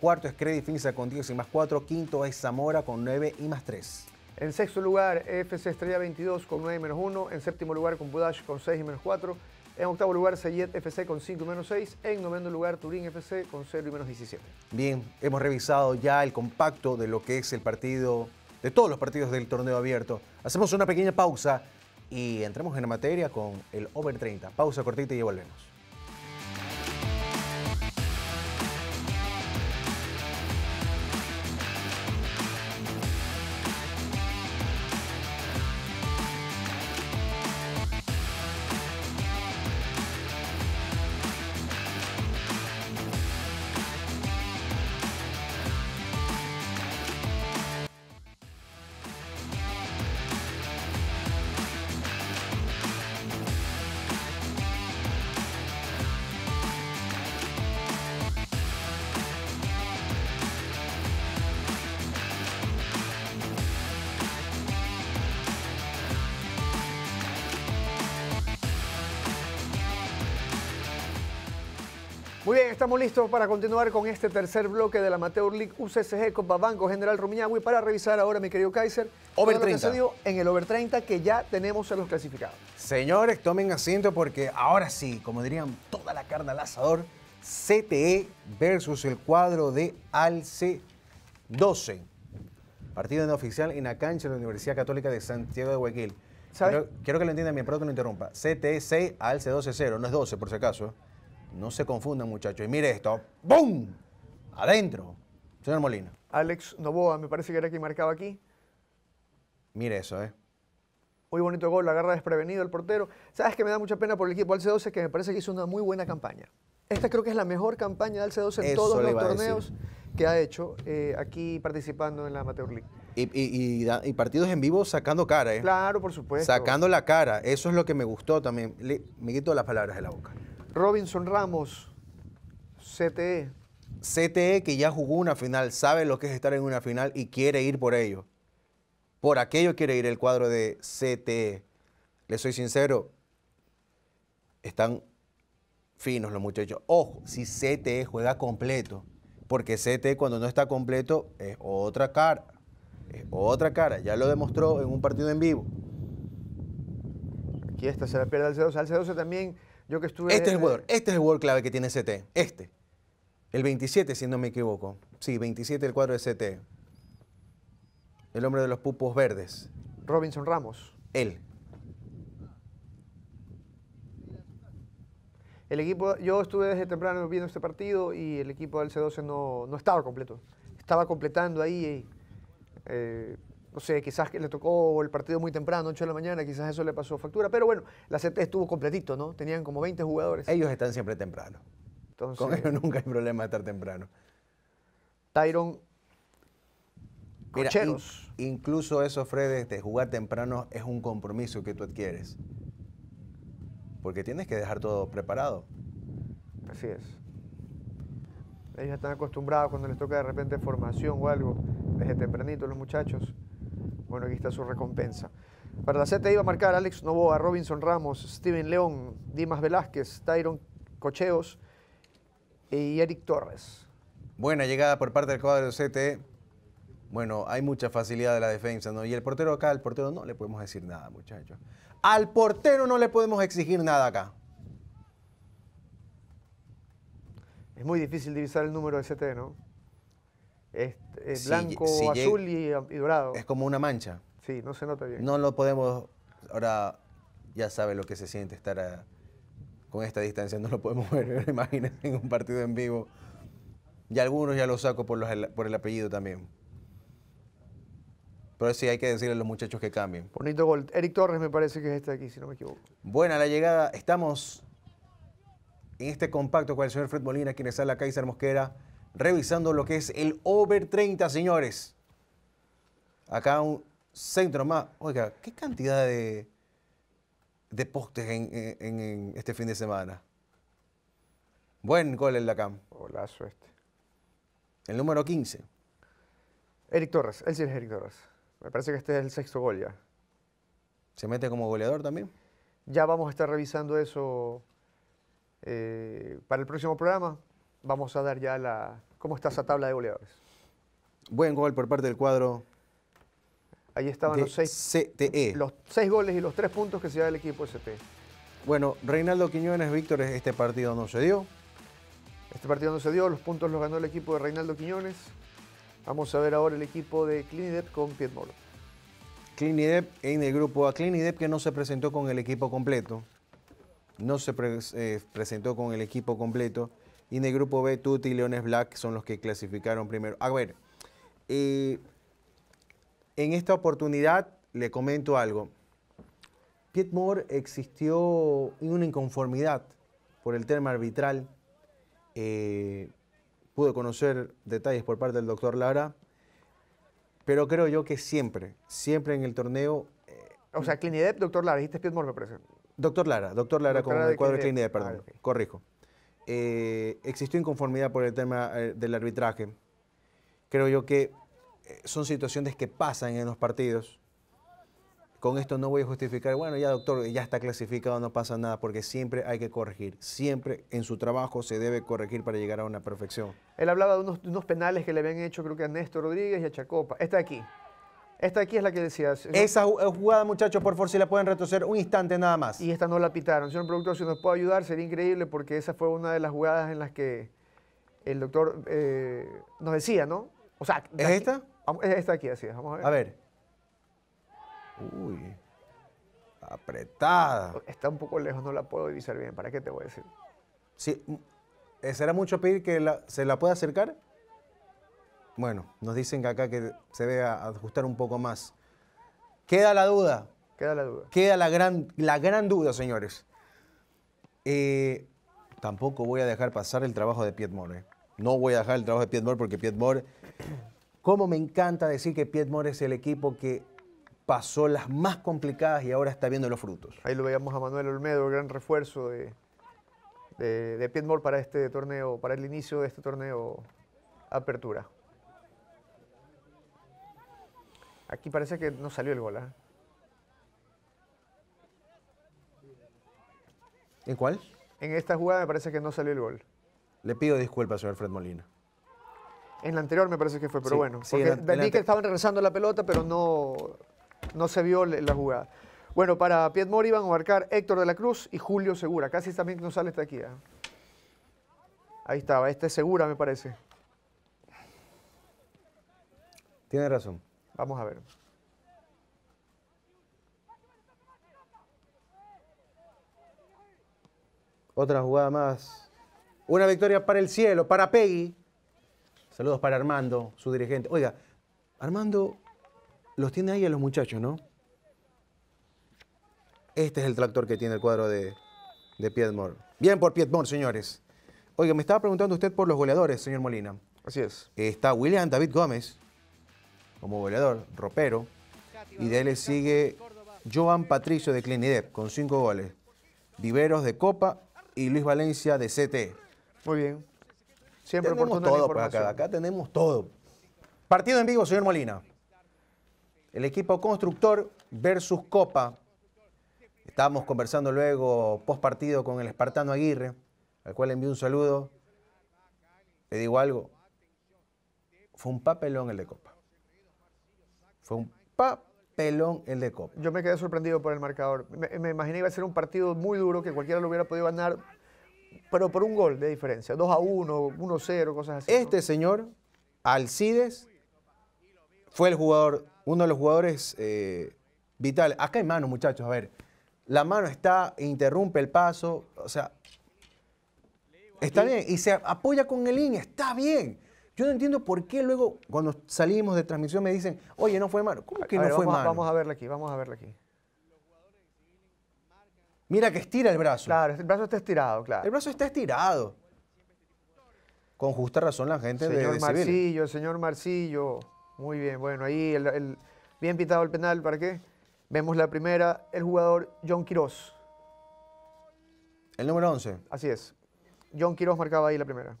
Cuarto es Credit Finza con 10 y más 4. Quinto es Zamora con 9 y más 3. En sexto lugar, FC Estrella 22 con 9 y menos 1. En séptimo lugar, Compudash con 6 y menos 4. En octavo lugar, Sayet FC con 5 y menos 6. En noveno lugar, Turín FC con 0 y menos 17. Bien, hemos revisado ya el compacto de lo que es el partido de todos los partidos del torneo abierto. Hacemos una pequeña pausa y entramos en la materia con el Over 30. Pausa cortita y ya volvemos. estamos listos para continuar con este tercer bloque de la Amateur League UCSG Copa Banco General Rumiñahui para revisar ahora, mi querido Kaiser, over 30. en el over 30 que ya tenemos a los clasificados. Señores, tomen asiento porque ahora sí, como dirían, toda la carne al asador, CTE versus el cuadro de Alce 12. Partido en oficial en la cancha de la Universidad Católica de Santiago de Guayaquil. Quiero, que lo entiendan bien, pronto que interrumpa. CTE 6, Alce 12-0, no es 12 por si acaso. No se confundan, muchachos. Y mire esto. ¡Bum! Adentro. Señor Molina. Alex Novoa, me parece que era quien marcaba aquí. Mire eso, ¿eh? Muy bonito gol, la agarra desprevenido el portero. ¿Sabes que me da mucha pena por el equipo Alce 12 que me parece que hizo una muy buena campaña? Esta creo que es la mejor campaña de Alce 12 en todos los torneos que ha hecho eh, aquí participando en la Amateur League. Y, partidos en vivo sacando cara, ¿eh? Claro, por supuesto. Sacando la cara. Eso es lo que me gustó también. me quito las palabras de la boca. Robinson Ramos, CTE. CTE que ya jugó una final, sabe lo que es estar en una final y quiere ir por ello. Por aquello quiere ir el cuadro de CTE. Le soy sincero, están finos los muchachos. Ojo, si CTE juega completo, porque CTE cuando no está completo es otra cara. Es otra cara, ya lo demostró en un partido en vivo. Aquí esta se la pierde C12 también estuve... Este es el jugador, este es el jugador clave que tiene CT, este. El 27, si no me equivoco. Sí, 27 el cuadro de CT. El hombre de los pupos verdes. Robinson Ramos. Él. El equipo, yo estuve desde temprano viendo este partido y el equipo del C12 no, estaba completo. Estaba completando ahí. Eh, no sé, quizás que le tocó el partido muy temprano, 8 de la mañana, quizás eso le pasó factura, pero bueno, la CT estuvo completito, ¿no? Tenían como 20 jugadores. Ellos están siempre temprano. Con ellos nunca hay problema de estar temprano. Tyron Mira, incluso eso, Fred, de este, jugar temprano es un compromiso que tú adquieres. Porque tienes que dejar todo preparado. Así es. Ellos están acostumbrados cuando les toca de repente formación o algo, desde tempranito los muchachos. Bueno, aquí está su recompensa. Para la CT iba a marcar Alex Novoa, Robinson Ramos, Steven León, Dimas Velázquez, Tyron Cocheos y e Eric Torres. Buena llegada por parte del cuadro de CT. Bueno, hay mucha facilidad de la defensa, ¿no? Y el portero acá, al portero no le podemos decir nada, muchachos. Al portero no le podemos exigir nada acá. Es muy difícil divisar el número de CT, ¿no? es, este, eh, blanco, azul y, dorado. Es como una mancha. Sí, no se nota bien. No lo podemos, ahora ya sabe lo que se siente estar con esta distancia, no lo podemos ver, imagínense en un partido en vivo. Y algunos ya lo saco por, el apellido también. Pero sí hay que decirle a los muchachos que cambien. Bonito gol. Eric Torres me parece que es este aquí, si no me equivoco. Buena la llegada. Estamos en este compacto con el señor Fred Molina, quien es la Kaiser Mosquera revisando lo que es el over 30, señores. Acá un centro más. Oiga, ¿qué cantidad de, de postes en, este fin de semana? Buen gol en la CAM. Golazo este. El número 15. Eric Torres, él sí es Eric Torres. Me parece que este es el sexto gol ya. ¿Se mete como goleador también? Ya vamos a estar revisando eso eh, para el próximo programa vamos a dar ya la... ¿Cómo está esa tabla de goleadores? Buen gol por parte del cuadro. Ahí estaban los seis, e. los seis goles y los tres puntos que se da el equipo ST. E. Bueno, Reinaldo Quiñones, Víctor, este partido no se dio. Este partido no se dio, los puntos los ganó el equipo de Reinaldo Quiñones. Vamos a ver ahora el equipo de Clinidep con Piedmolo. Clinidep en el grupo A. Clinidep que no se presentó con el equipo completo. No se eh, presentó con el equipo completo. Y en el grupo B, Tuti y Leones Black son los que clasificaron primero. A ver, eh, en esta oportunidad le comento algo. Piet existió una inconformidad por el tema arbitral. Eh, pude conocer detalles por parte del doctor Lara, pero creo yo que siempre, siempre en el torneo... Eh, o sea, Clinidep, doctor Lara, dijiste Piet Moore, me parece. Doctor Lara, doctor Lara, el cuadro de Clinidep, perdón, ah, corrijo. Eh, existió inconformidad por el tema eh, del arbitraje. Creo yo que eh, son situaciones que pasan en los partidos. Con esto no voy a justificar, bueno, ya doctor, ya está clasificado, no pasa nada, porque siempre hay que corregir. Siempre en su trabajo se debe corregir para llegar a una perfección. Él hablaba de unos, unos penales que le habían hecho, creo que a Néstor Rodríguez y a Chacopa. Está aquí. Esta aquí es la que decías. Esa eh, jugada, muchachos, por favor, si la pueden retroceder un instante nada más. Y esta no la pitaron. Señor productor, si nos puede ayudar, sería increíble porque esa fue una de las jugadas en las que el doctor eh, nos decía, ¿no? O sea, ¿es esta? Es esta aquí, así Vamos a ver. A ver. Uy. Apretada. Está un poco lejos, no la puedo divisar bien. ¿Para qué te voy a decir? Sí. ¿Será mucho pedir que se la pueda acercar? Bueno, nos dicen que acá que se ve a ajustar un poco más. Queda la duda. Queda la duda. Queda la gran, la gran duda, señores. Eh, tampoco voy a dejar pasar el trabajo de Piet No voy a dejar el trabajo de Piet porque Piet cómo me encanta decir que Piet es el equipo que pasó las más complicadas y ahora está viendo los frutos. Ahí lo veíamos a Manuel Olmedo, gran refuerzo de, de, para este torneo, para el inicio de este torneo Apertura. Aquí parece que no salió el gol. ¿ah? ¿En cuál? En esta jugada me parece que no salió el gol. Le pido disculpas, señor Fred Molina. En la anterior me parece que fue, pero bueno. Sí, porque que estaban regresando la pelota, pero no, no se vio la jugada. Bueno, para Piet Mori van a marcar Héctor de la Cruz y Julio Segura. Casi también no sale esta aquí. ¿ah? Ahí estaba, este es Segura me parece. Tiene razón. Vamos a ver. Otra jugada más. Una victoria para el cielo, para Peggy. Saludos para Armando, su dirigente. Oiga, Armando los tiene ahí a los muchachos, ¿no? Este es el tractor que tiene el cuadro de, de Piedmore. Bien por Piedmore, señores. Oiga, me estaba preguntando usted por los goleadores, señor Molina. Así es. Está William David Gómez, como goleador, Ropero. Y de él le sigue Joan Patricio de Clinidep con cinco goles. Viveros de Copa y Luis Valencia de CT. Muy bien. Siempre tenemos todo, para acá, acá tenemos todo. Partido en vivo, señor Molina. El equipo constructor versus Copa. Estábamos conversando luego post partido con el espartano Aguirre, al cual envío un saludo. Le digo algo. Fue un papelón el de Copa. Fue un papelón el de Copa. Yo me quedé sorprendido por el marcador. Me, me imaginé iba a ser un partido muy duro que cualquiera lo hubiera podido ganar, pero por un gol de diferencia, 2 a 1, 1 a 0, cosas así. Este señor, Alcides, fue el jugador, uno de los jugadores eh, vitales. Acá hay mano, muchachos, a ver. La mano está, interrumpe el paso, o sea, Está bien. Y se apoya con el IN, está bien. Yo no entiendo por qué luego, cuando salimos de transmisión, me dicen, oye, no fue malo. ¿Cómo que no fue vamos, Vamos a verla aquí, vamos a verla aquí. Mira que estira el brazo. Claro, el brazo está estirado, claro. El brazo está estirado. Con justa razón la gente señor de, Señor Marcillo, señor Marcillo. Muy bien, bueno, ahí el, bien pitado el penal, ¿para qué? Vemos la primera, el jugador John Quiroz. El número 11. Así es. John Quiroz marcaba ahí la primera.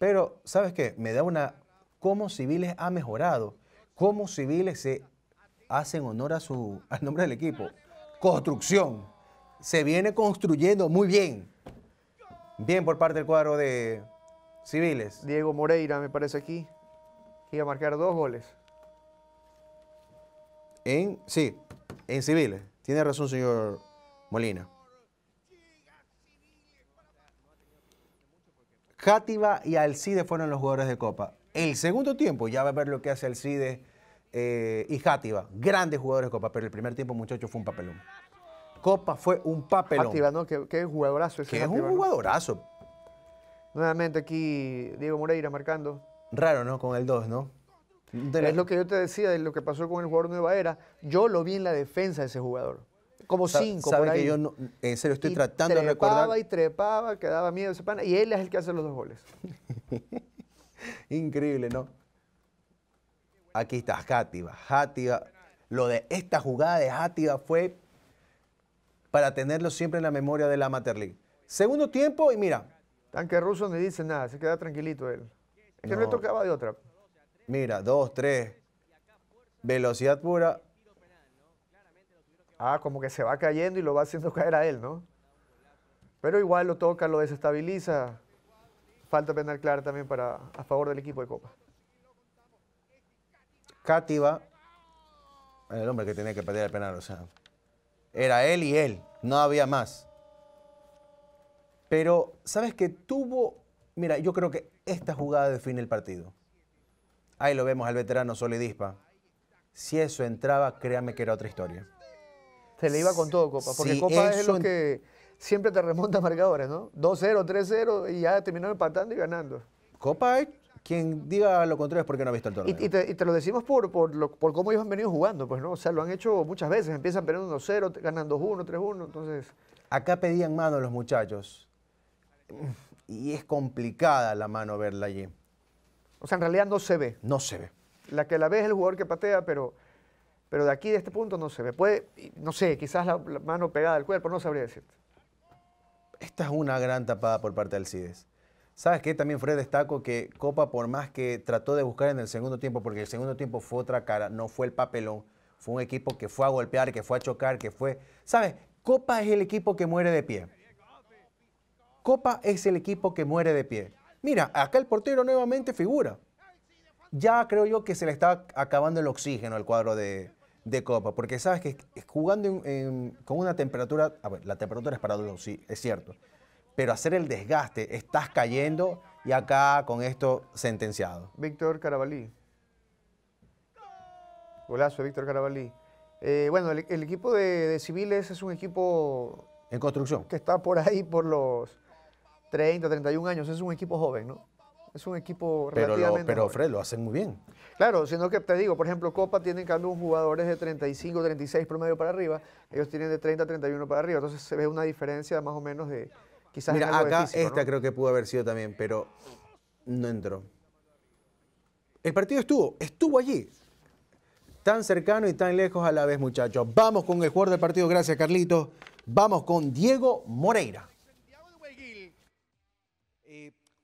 Pero, ¿sabes qué? Me da una... Cómo Civiles ha mejorado, cómo Civiles se hacen honor a su, al nombre del equipo. Construcción. Se viene construyendo muy bien. Bien por parte del cuadro de Civiles. Diego Moreira, me parece aquí, que iba a marcar dos goles. En, sí, en Civiles. Tiene razón, señor Molina. Játiva y Alcide fueron los jugadores de Copa. El segundo tiempo, ya va a ver lo que hace Alcide eh, y Játiva. Grandes jugadores de Copa, pero el primer tiempo, muchachos, fue un papelón. Copa fue un papelón. Játiva, ¿no? Qué, jugadorazo ese. Que es un jugadorazo. Nuevamente aquí Diego Moreira marcando. Raro, ¿no? Con el 2, ¿no? Es lo que yo te decía de lo que pasó con el jugador Nueva Era. Yo lo vi en la defensa de ese jugador como cinco. por yo, en serio, estoy tratando de recordar. Trepaba y trepaba, quedaba miedo ese pana, y él es el que hace los dos goles. Increíble, ¿no? Aquí está Játiva. Játiva. Lo de esta jugada de Játiva fue para tenerlo siempre en la memoria de la Mater League. Segundo tiempo y mira. Tanque ruso no dice nada, se queda tranquilito él. Es que no. le tocaba de otra. Mira, dos, tres. Velocidad pura. Ah, como que se va cayendo y lo va haciendo caer a él, ¿no? Pero igual lo toca, lo desestabiliza. Falta penal clara también para, a favor del equipo de Copa. Cátiva, el hombre que tenía que patear el penal, o sea, era él y él, no había más. Pero, ¿sabes que Tuvo, mira, yo creo que esta jugada define el partido. Ahí lo vemos al veterano Solidispa. Si eso entraba, créame que era otra historia. Se le iba con todo Copa, porque Copa es lo que siempre te remonta marcadores, ¿no? 2-0, 3-0 y ya terminó empatando y ganando. Copa es quien diga lo contrario es porque no ha visto el torneo. Y, te, lo decimos por, por, por, cómo ellos han venido jugando, pues, ¿no? O sea, lo han hecho muchas veces. Empiezan perdiendo 2-0, ganan 2-1, 3-1, entonces... Acá pedían mano los muchachos. Y es complicada la mano verla allí. O sea, en realidad no se ve. No se ve. La que la ve es el jugador que patea, pero... Pero de aquí, de este punto, no se me Puede, no sé, quizás la, la mano pegada al cuerpo, no sabría decirte. Esta es una gran tapada por parte del CIDES. ¿Sabes qué? También Fred destaco que Copa, por más que trató de buscar en el segundo tiempo, porque el segundo tiempo fue otra cara, no fue el papelón, fue un equipo que fue a golpear, que fue a chocar, que fue... ¿Sabes? Copa es el equipo que muere de pie. Copa es el equipo que muere de pie. Mira, acá el portero nuevamente figura. Ya creo yo que se le está acabando el oxígeno al cuadro de, de copa, porque sabes que jugando con una temperatura, a ver, la temperatura es para sí, es cierto, pero hacer el desgaste, estás cayendo y acá con esto sentenciado. Víctor Carabalí. Golazo, Víctor Carabalí. Eh, bueno, el, equipo de, de, civiles es un equipo... En construcción. Que está por ahí por los 30, 31 años. Es un equipo joven, ¿no? Es un equipo relativamente. pero, Fred, lo hacen muy bien. Claro, sino que te digo, por ejemplo, Copa tienen cada cambio jugadores de 35, 36 promedio para arriba. Ellos tienen de 30, 31 para arriba. Entonces se ve una diferencia más o menos de. Quizás Mira, acá esta creo que pudo haber sido también, pero no entró. El partido estuvo, estuvo allí. Tan cercano y tan lejos a la vez, muchachos. Vamos con el jugador del partido. Gracias, carlito Vamos con Diego Moreira.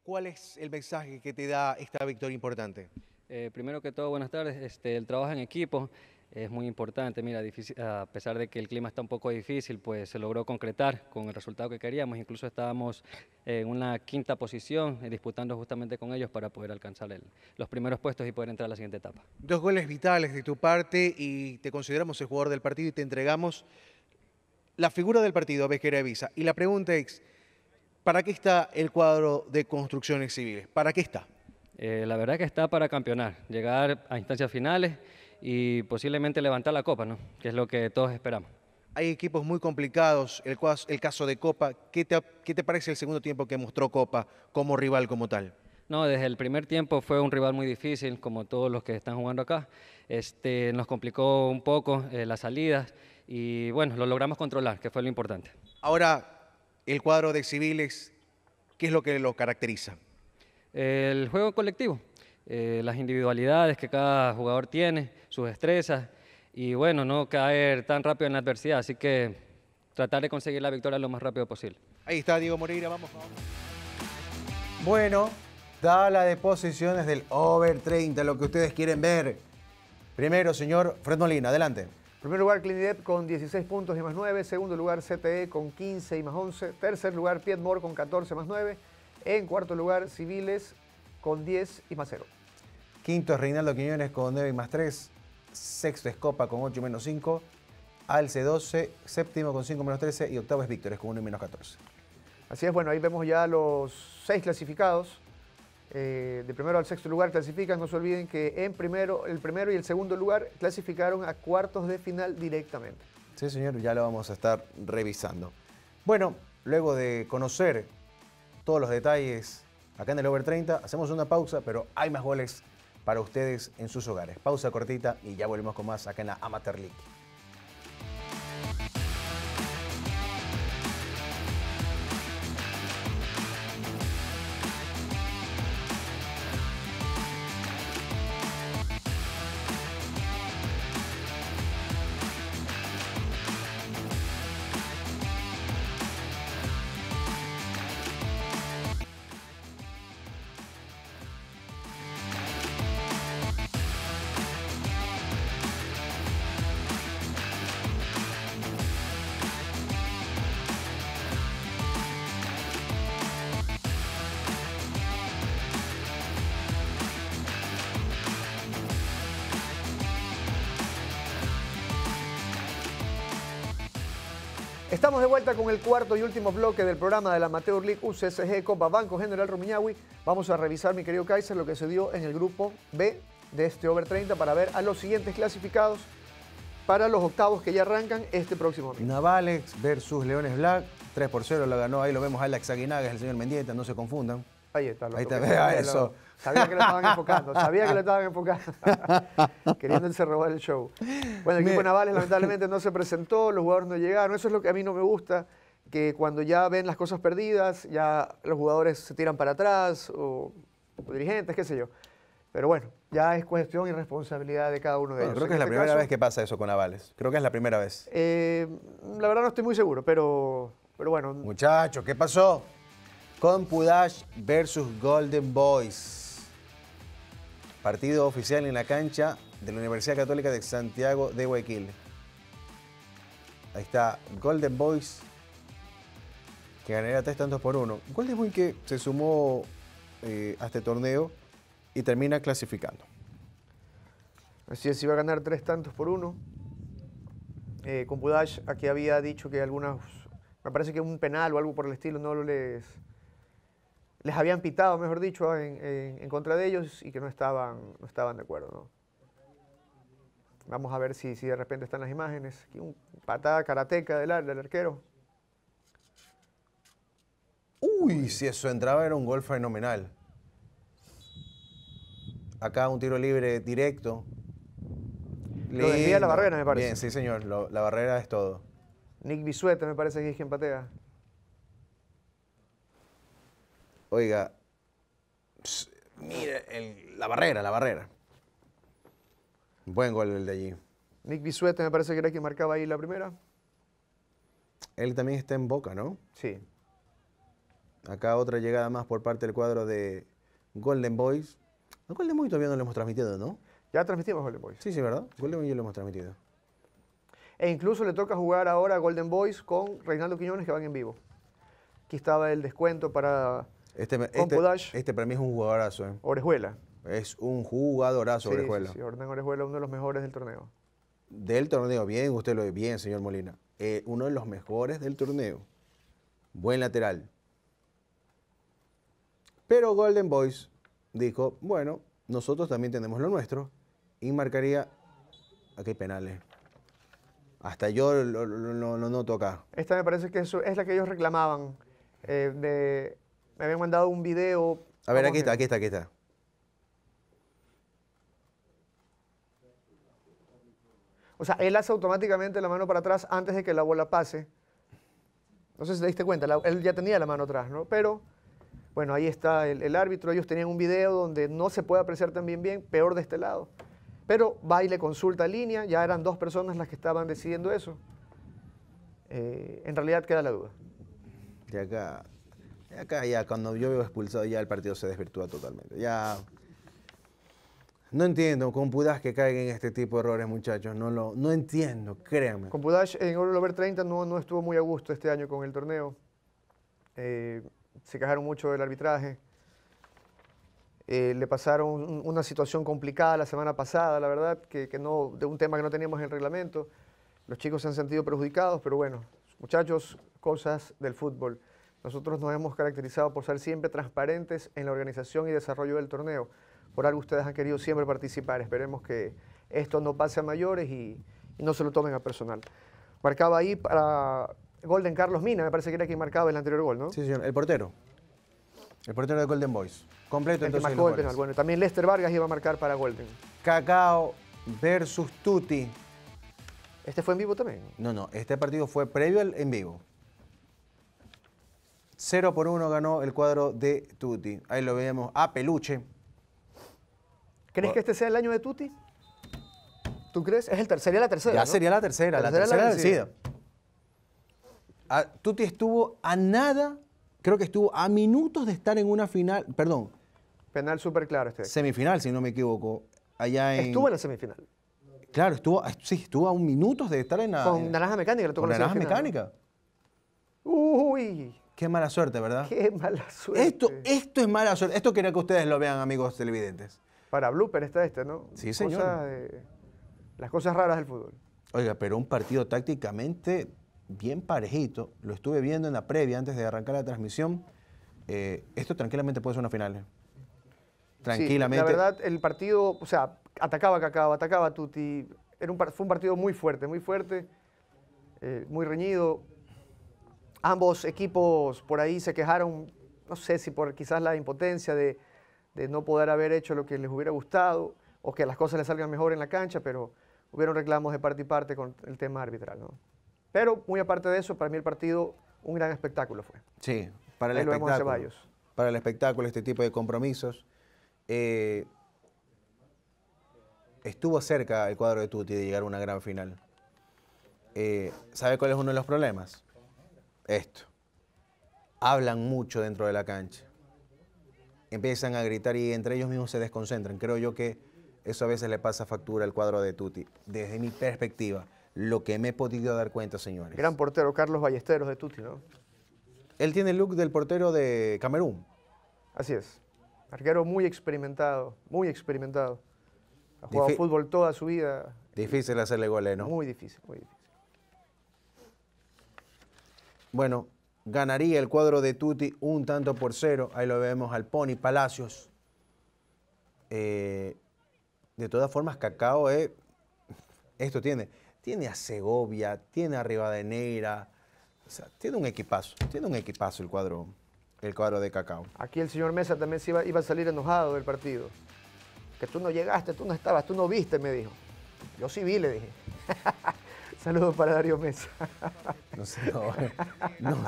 ¿Cuál es el mensaje que te da esta victoria importante? Eh, primero que todo, buenas tardes. Este, el trabajo en equipo es muy importante. Mira, a pesar de que el clima está un poco difícil, pues se logró concretar con el resultado que queríamos. Incluso estábamos en una quinta posición, eh, disputando justamente con ellos para poder alcanzar los primeros puestos y poder entrar a la siguiente etapa. Dos goles vitales de tu parte y te consideramos el jugador del partido y te entregamos la figura del partido, Bequera Evisa. Y la pregunta es... ¿Para qué está el cuadro de construcciones civiles? ¿Para qué está? Eh, la verdad que está para campeonar, llegar a instancias finales y posiblemente levantar la copa, ¿no? que es lo que todos esperamos. Hay equipos muy complicados, el, caso de Copa. ¿Qué te, parece el segundo tiempo que mostró Copa como rival como tal? No, desde el primer tiempo fue un rival muy difícil, como todos los que están jugando acá. Este, nos complicó un poco eh, las salidas y bueno, lo logramos controlar, que fue lo importante. Ahora, el cuadro de civiles, ¿qué es lo que lo caracteriza? El juego colectivo, eh, las individualidades que cada jugador tiene, sus destrezas y bueno, no caer tan rápido en la adversidad, así que tratar de conseguir la victoria lo más rápido posible. Ahí está Diego Moreira, vamos. Bueno, da de posiciones del over 30, lo que ustedes quieren ver. Primero, señor Fred Molina, adelante primer lugar, Clinidep con 16 puntos y más 9. Segundo lugar, CTE con 15 y más 11. Tercer lugar, Piedmore con 14 más 9. En cuarto lugar, Civiles con 10 y más 0. Quinto es Reinaldo Quiñones con 9 y más 3. Sexto es Copa con 8 y menos 5. Alce 12. Séptimo con 5 y menos 13. Y octavo es Víctores con 1 y menos 14. Así es, bueno, ahí vemos ya los seis clasificados. Eh, de primero al sexto lugar clasifican. No se olviden que en primero, el primero y el segundo lugar clasificaron a cuartos de final directamente. Sí, señor, ya lo vamos a estar revisando. Bueno, luego de conocer todos los detalles acá en el Over 30, hacemos una pausa, pero hay más goles para ustedes en sus hogares. Pausa cortita y ya volvemos con más acá en la Amateur League. con el cuarto y último bloque del programa de la Amateur League UCSG Copa Banco General Rumiñahui. Vamos a revisar, mi querido Kaiser, lo que se dio en el grupo B de este Over 30 para ver a los siguientes clasificados para los octavos que ya arrancan este próximo mes. Navalex versus Leones Black, 3 por 0 la ganó, ahí lo vemos Alex Aguinaga, el señor Mendieta, no se confundan. Ahí está, lo Ahí te veo eso. sabía que lo estaban enfocando, sabía que lo estaban enfocando. Queriéndose robar el show. Bueno, el equipo Navales lamentablemente no se presentó, los jugadores no llegaron. Eso es lo que a mí no me gusta, que cuando ya ven las cosas perdidas, ya los jugadores se tiran para atrás, o, dirigentes, qué sé yo. Pero bueno, ya es cuestión y responsabilidad de cada uno de ellos. Creo que es la este primera vez que pasa eso con Navales. Creo que es la primera vez. Eh, la verdad no estoy muy seguro, pero, pero bueno. Muchachos, ¿qué pasó? Compudash versus Golden Boys. Partido oficial en la cancha de la Universidad Católica de Santiago de Guayaquil. Ahí está Golden Boys, que ganará tres tantos por uno. Golden Boys que se sumó eh, a este torneo y termina clasificando. Así es, iba a ganar tres tantos por uno. Eh, con Compudash aquí había dicho que algunas, me parece que un penal o algo por el estilo, no lo les les habían pitado, mejor dicho, en, contra de ellos y que no estaban, no estaban de acuerdo. Vamos a ver si, si de repente están las imágenes. un patada karateca del, del arquero. Uy, si eso entraba era un gol fenomenal. Acá un tiro libre directo. Lo desvía la barrera, me parece. Bien, sí, señor. la barrera es todo. Nick Bisuete me parece que es quien patea oiga, mire, la barrera, la barrera. Buen gol el de allí. Nick Bisuete me parece que era quien marcaba ahí la primera. Él también está en Boca, ¿no? Sí. Acá otra llegada más por parte del cuadro de Golden Boys. No, Golden Boys todavía no lo hemos transmitido, ¿no? Ya transmitimos Golden Boys. Sí, sí, ¿verdad? Golden Boys lo hemos transmitido. E incluso le toca jugar ahora a Golden Boys con Reinaldo Quiñones que van en vivo. Aquí estaba el descuento para este, este, este, para mí es un jugadorazo. Eh. Orejuela. Es un jugadorazo, Orejuela. Sí, sí, Orejuela uno de los mejores del torneo. Del torneo, bien, usted lo ve bien, señor Molina. Eh, uno de los mejores del torneo. Buen lateral. Pero Golden Boys dijo, bueno, nosotros también tenemos lo nuestro. Y marcaría, aquí ah, hay penales. Eh. Hasta yo lo, noto acá. Esta me parece que es la que ellos reclamaban de me habían mandado un video. A ver, aquí está, aquí está, aquí está. O sea, él hace automáticamente la mano para atrás antes de que la bola pase. No sé si te diste cuenta, él ya tenía la mano atrás, ¿no? Pero, bueno, ahí está el, árbitro. Ellos tenían un video donde no se puede apreciar tan bien, peor de este lado. Pero baile, consulta línea, ya eran dos personas las que estaban decidiendo eso. Eh, en realidad queda la duda. De acá, acá ya cuando yo veo expulsado ya el partido se desvirtúa totalmente. Ya no entiendo con Pudash que caigan en este tipo de errores, muchachos. No lo no entiendo, créanme. Con Pudash en 30 no, no estuvo muy a gusto este año con el torneo. Eh, se quejaron mucho del arbitraje. Eh, le pasaron una situación complicada la semana pasada, la verdad, que, no, de un tema que no teníamos en el reglamento. Los chicos se han sentido perjudicados, pero bueno, muchachos, cosas del fútbol. Nosotros nos hemos caracterizado por ser siempre transparentes en la organización y desarrollo del torneo. Por algo ustedes han querido siempre participar. Esperemos que esto no pase a mayores y, no se lo tomen a personal. Marcaba ahí para Golden Carlos Mina, me parece que era quien marcaba el anterior gol, ¿no? Sí, señor, el portero. El portero de Golden Boys. Completo Bueno, también Lester Vargas iba a marcar para Golden. Cacao versus Tuti. ¿Este fue en vivo también? No, no, este partido fue previo al en vivo. 0 por 1 ganó el cuadro de Tuti. Ahí lo vemos a peluche. ¿Crees que este sea el año de Tuti? ¿Tú crees? Es el tercer, sería la tercera. Ya sería la tercera, la, tercera, tercera vencida. A, Tuti estuvo a nada, creo que estuvo a minutos de estar en una final, perdón. Penal súper claro este. Semifinal, si no me equivoco. Allá Estuvo en la semifinal. Claro, estuvo, ah, sí, estuvo a un minutos de estar en la. Con Naranja Mecánica, Mecánica. Uy. Qué mala suerte, ¿verdad? Qué mala suerte. Esto, esto es mala suerte. Esto quería que ustedes lo vean, amigos televidentes. Para blooper está este, ¿no? Sí, señor. las cosas raras del fútbol. Oiga, pero un partido tácticamente bien parejito. Lo estuve viendo en la previa antes de arrancar la transmisión. Eh, esto tranquilamente puede ser una final. ¿eh? Tranquilamente. la verdad, el partido, o sea, atacaba Cacao, atacaba Tuti. Era un, fue un partido muy fuerte, muy fuerte, eh, muy reñido Ambos equipos por ahí se quejaron, no sé si por quizás la impotencia de, no poder haber hecho lo que les hubiera gustado o que las cosas les salgan mejor en la cancha, pero hubieron reclamos de parte y parte con el tema arbitral. Pero muy aparte de eso, para mí el partido un gran espectáculo fue. Sí, para el espectáculo. Para el espectáculo, este tipo de compromisos. Eh, estuvo cerca el cuadro de Tuti de llegar a una gran final. Eh, ¿Sabe cuál es uno de los problemas? esto. Hablan mucho dentro de la cancha. Empiezan a gritar y entre ellos mismos se desconcentran. Creo yo que eso a veces le pasa factura al cuadro de Tuti. Desde mi perspectiva, lo que me he podido dar cuenta, señores. Gran portero, Carlos Ballesteros de Tuti, ¿no? Él tiene el look del portero de Camerún. Así es. Arquero muy experimentado, muy experimentado. Ha jugado fútbol toda su vida. Difícil hacerle goles, ¿no? Muy difícil, muy difícil. Bueno, ganaría el cuadro de Tuti un tanto por cero. Ahí lo vemos al Pony Palacios. Eh, de todas formas, Cacao es. Eh, esto tiene. Tiene a Segovia, tiene a Rivadeneira. O sea, tiene un equipazo. Tiene un equipazo el cuadro, el cuadro de Cacao. Aquí el señor Mesa también se iba, iba a salir enojado del partido. Que tú no llegaste, tú no estabas, tú no viste, me dijo. Yo sí vi, le dije. Saludos para Darío Mesa. No sé, no,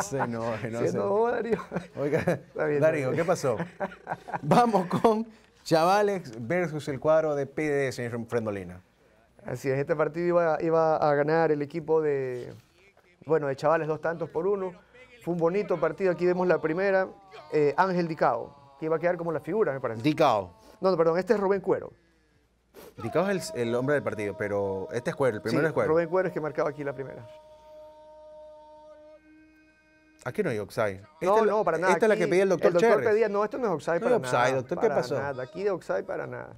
sé, no, sé. No, Darío. Oiga, bien, Darío, ¿qué pasó? Vamos con Chavales versus el cuadro de PDS señor Frendolina. Así es, este partido iba, a ganar el equipo de, bueno, de Chavales dos tantos por uno. Fue un bonito partido, aquí vemos la primera, eh, Ángel Dicao, que iba a quedar como la figura, me parece. Dicao. No, no, perdón, este es Rubén Cuero. Ricardo es el, hombre del partido, pero este es Cuero, el primero sí, es Cuero. Rubén Cuero es que marcaba aquí la primera. Aquí no hay Oxide. no, no, para nada. Esta es la que pedía el doctor El doctor pedía, no, esto no es Oxide para nada. doctor, ¿qué para pasó? Nada. Aquí de Oxide para nada.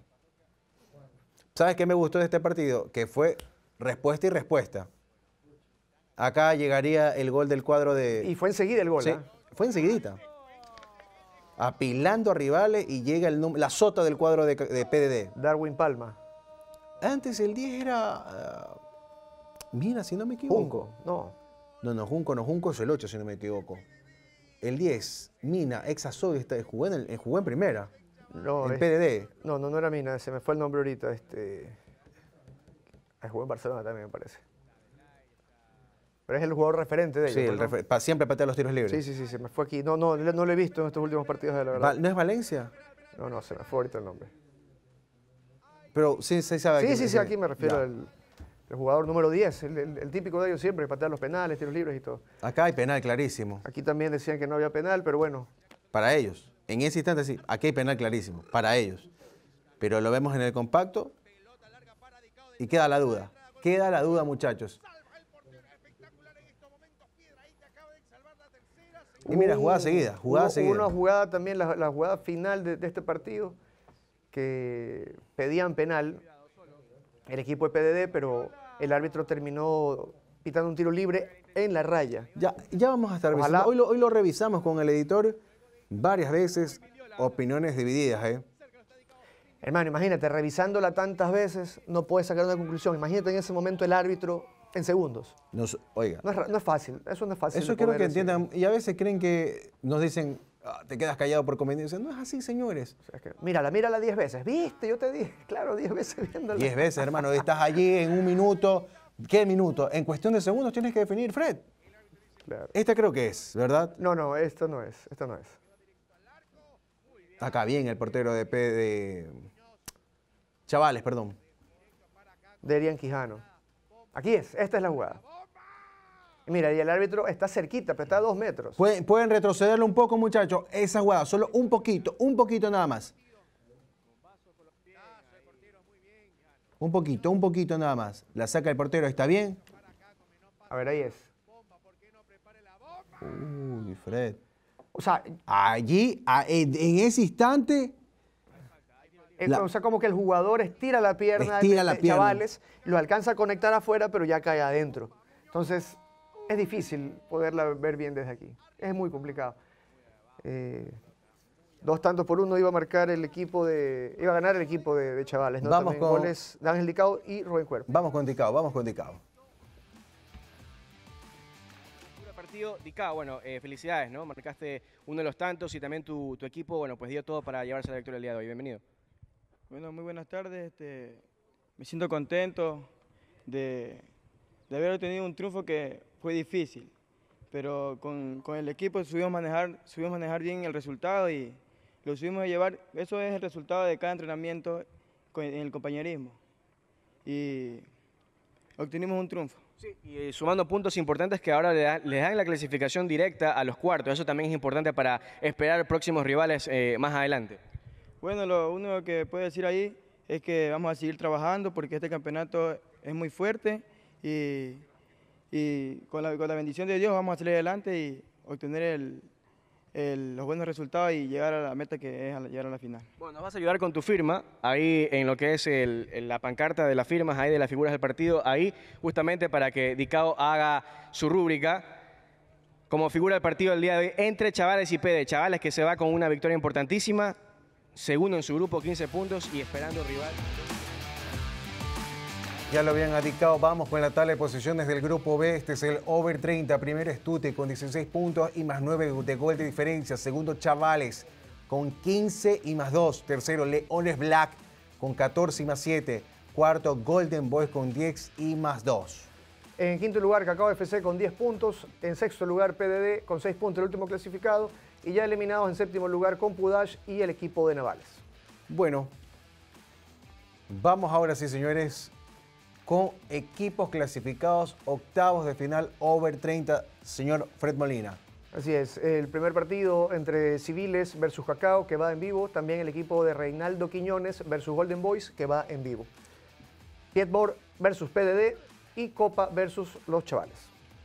¿Sabes qué me gustó de este partido? Que fue respuesta y respuesta. Acá llegaría el gol del cuadro de... Y fue enseguida el gol, Sí, ¿ah? fue enseguidita. Apilando a rivales y llega el la sota del cuadro de PDD. Darwin Palma. Antes el 10 era. Ah, Mina, si no me equivoco. Junco, no. No, no, Junco no, Junco es el 8, si no me equivoco. El 10, Mina, ex está, jugó, en el, eh, jugó en primera. No, en PDD. No, no, no era Mina, se me fue el nombre ahorita. Este, eh, jugó en Barcelona también, me parece. Pero es el jugador referente de ellos. Sí, el siempre patea los tiros libres. Sí, sí, sí, se me fue aquí. No, no, no lo he visto en estos últimos partidos de la verdad. ¿No es Valencia? No, no, se me fue ahorita el nombre. Pero sí, sí sabe. Sí, sí, aquí me refiero al el jugador número 10, el, típico de ellos siempre, patear los penales, tiros libres y todo. Acá hay penal, clarísimo. Aquí también decían que no había penal, pero bueno. Para ellos, en ese instante sí, aquí hay penal clarísimo, para ellos. Pero lo vemos en el compacto y queda la duda, queda la duda muchachos. Y mira, jugada seguida, jugada seguida. una jugada también, la, jugada final de este partido, que pedían penal el equipo de PDD, pero el árbitro terminó pitando un tiro libre en la raya. Ya, ya vamos a estar Hoy lo, hoy lo revisamos con el editor varias veces, opiniones divididas, ¿eh? Hermano, imagínate, revisándola tantas veces, no puedes sacar una conclusión. Imagínate en ese momento el árbitro en segundos. No es, fácil, eso no es fácil. Eso quiero que entiendan. Y a veces creen que nos dicen, Ah, te quedas callado por conveniencia. No es así, señores. mírala, mírala diez veces. ¿Viste? Yo te dije, claro, diez veces viéndola. diez veces, hermano. Estás allí en un minuto. ¿Qué minuto? En cuestión de segundos tienes que definir, Fred. Claro. Esta creo que es, ¿verdad? No, no, esto no es. esto no es. Acá bien el portero de, P de... Chavales, perdón. De Erian Quijano. Aquí es, esta es la jugada. Mira, y el árbitro está cerquita, pero está a dos metros. Pueden, retrocederle retrocederlo un poco, muchachos, esa jugada, solo un poquito, un poquito nada más. Un poquito, un poquito nada más. La saca el portero, ¿está bien? A ver, ahí es. Uy, Fred. O sea, allí, en ese instante, eh, o sea, como que el jugador estira la pierna, estira la eh, eh, pierna. chavales, lo alcanza a conectar afuera, pero ya cae adentro. Entonces, es difícil poderla ver bien desde aquí. Es muy complicado. Eh, dos tantos por uno iba a marcar el equipo de. iba a ganar el equipo de, chavales, ¿no? Vamos con goles Dicao y Rubén Cuerpo. Vamos con Dicao, vamos con Dicao. partido, Dicao, bueno, eh, felicidades, ¿no? Marcaste uno de los tantos y también tu, equipo, bueno, pues dio todo para llevarse la victoria el día de hoy. Bienvenido. Bueno, muy buenas tardes. Este, me siento contento de, de haber obtenido un triunfo que fue difícil, pero con, el equipo subimos manejar, subimos manejar bien el resultado y lo subimos a llevar. Eso es el resultado de cada entrenamiento en el compañerismo. Y obtuvimos un triunfo. y eh, sumando puntos importantes que ahora les dan la clasificación directa a los cuartos. Eso también es importante para esperar próximos rivales eh, más adelante. Bueno, lo único que puedo decir ahí es que vamos a seguir trabajando porque este campeonato es muy fuerte y y con la, bendición de Dios vamos a salir adelante y obtener los buenos resultados y llegar a la meta que es llegar a la final. Bueno, nos vas a ayudar con tu firma, ahí en lo que es la pancarta de las firmas, ahí de las figuras del partido, ahí justamente para que Dicao haga su rúbrica como figura del partido el día de hoy entre Chavales y PD. Chavales que se va con una victoria importantísima, segundo en su grupo, 15 puntos y esperando rival. Ya lo habían adictado. Vamos con la tabla de posiciones del grupo B. Este es el over 30. Primero Estute con 16 puntos y más 9 de gol de diferencia. Segundo Chavales con 15 y más 2. Tercero Leones Black con 14 y más 7. Cuarto Golden Boys con 10 y más 2. En quinto lugar Cacao FC con 10 puntos. En sexto lugar PDD con 6 puntos, el último clasificado. Y ya eliminados en séptimo lugar con Pudash y el equipo de Navales. Bueno, vamos ahora sí, señores con equipos clasificados octavos de final over 30, señor Fred Molina. Así es, el primer partido entre Civiles versus Cacao, que va en vivo, también el equipo de Reinaldo Quiñones versus Golden Boys, que va en vivo. Pietbor versus PDD y Copa versus los Chavales.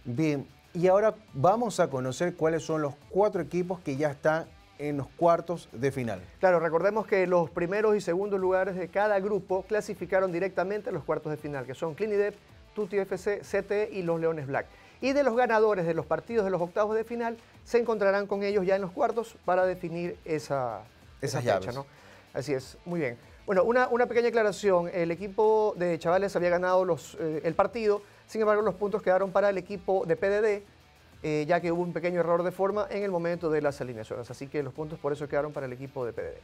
Bien, y ahora vamos a conocer cuáles son los cuatro equipos que ya están en los cuartos de final. Claro, recordemos que los primeros y segundos lugares de cada grupo clasificaron directamente a los cuartos de final, que son Clinidep, Tuti FC, CTE y los Leones Black. Y de los ganadores de los partidos de los octavos de final, se encontrarán con ellos ya en los cuartos para definir esa, fecha, ¿no? Así es, muy bien. Bueno, una, pequeña aclaración. El equipo de Chavales había ganado los, eh, el partido, sin embargo los puntos quedaron para el equipo de PDD, eh, ya que hubo un pequeño error de forma en el momento de las alineaciones. Así que los puntos por eso quedaron para el equipo de PDD.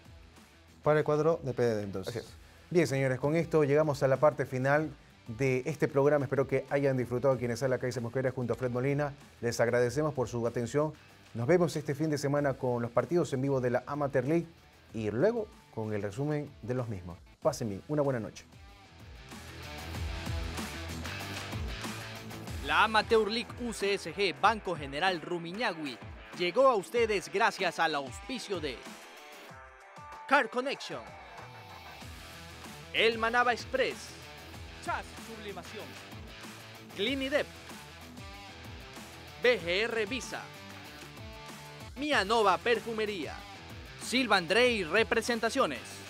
Para el cuadro de PDD, entonces. Bien, señores, con esto llegamos a la parte final de este programa. Espero que hayan disfrutado quienes a la calle Mosquera junto a Fred Molina. Les agradecemos por su atención. Nos vemos este fin de semana con los partidos en vivo de la Amateur League y luego con el resumen de los mismos. Pásenme una buena noche. La Amateur League UCSG Banco General Rumiñahui llegó a ustedes gracias al auspicio de Car Connection, El Manaba Express, Chas Sublimación, Clinidep, BGR Visa, Mianova Perfumería, Silva y Representaciones.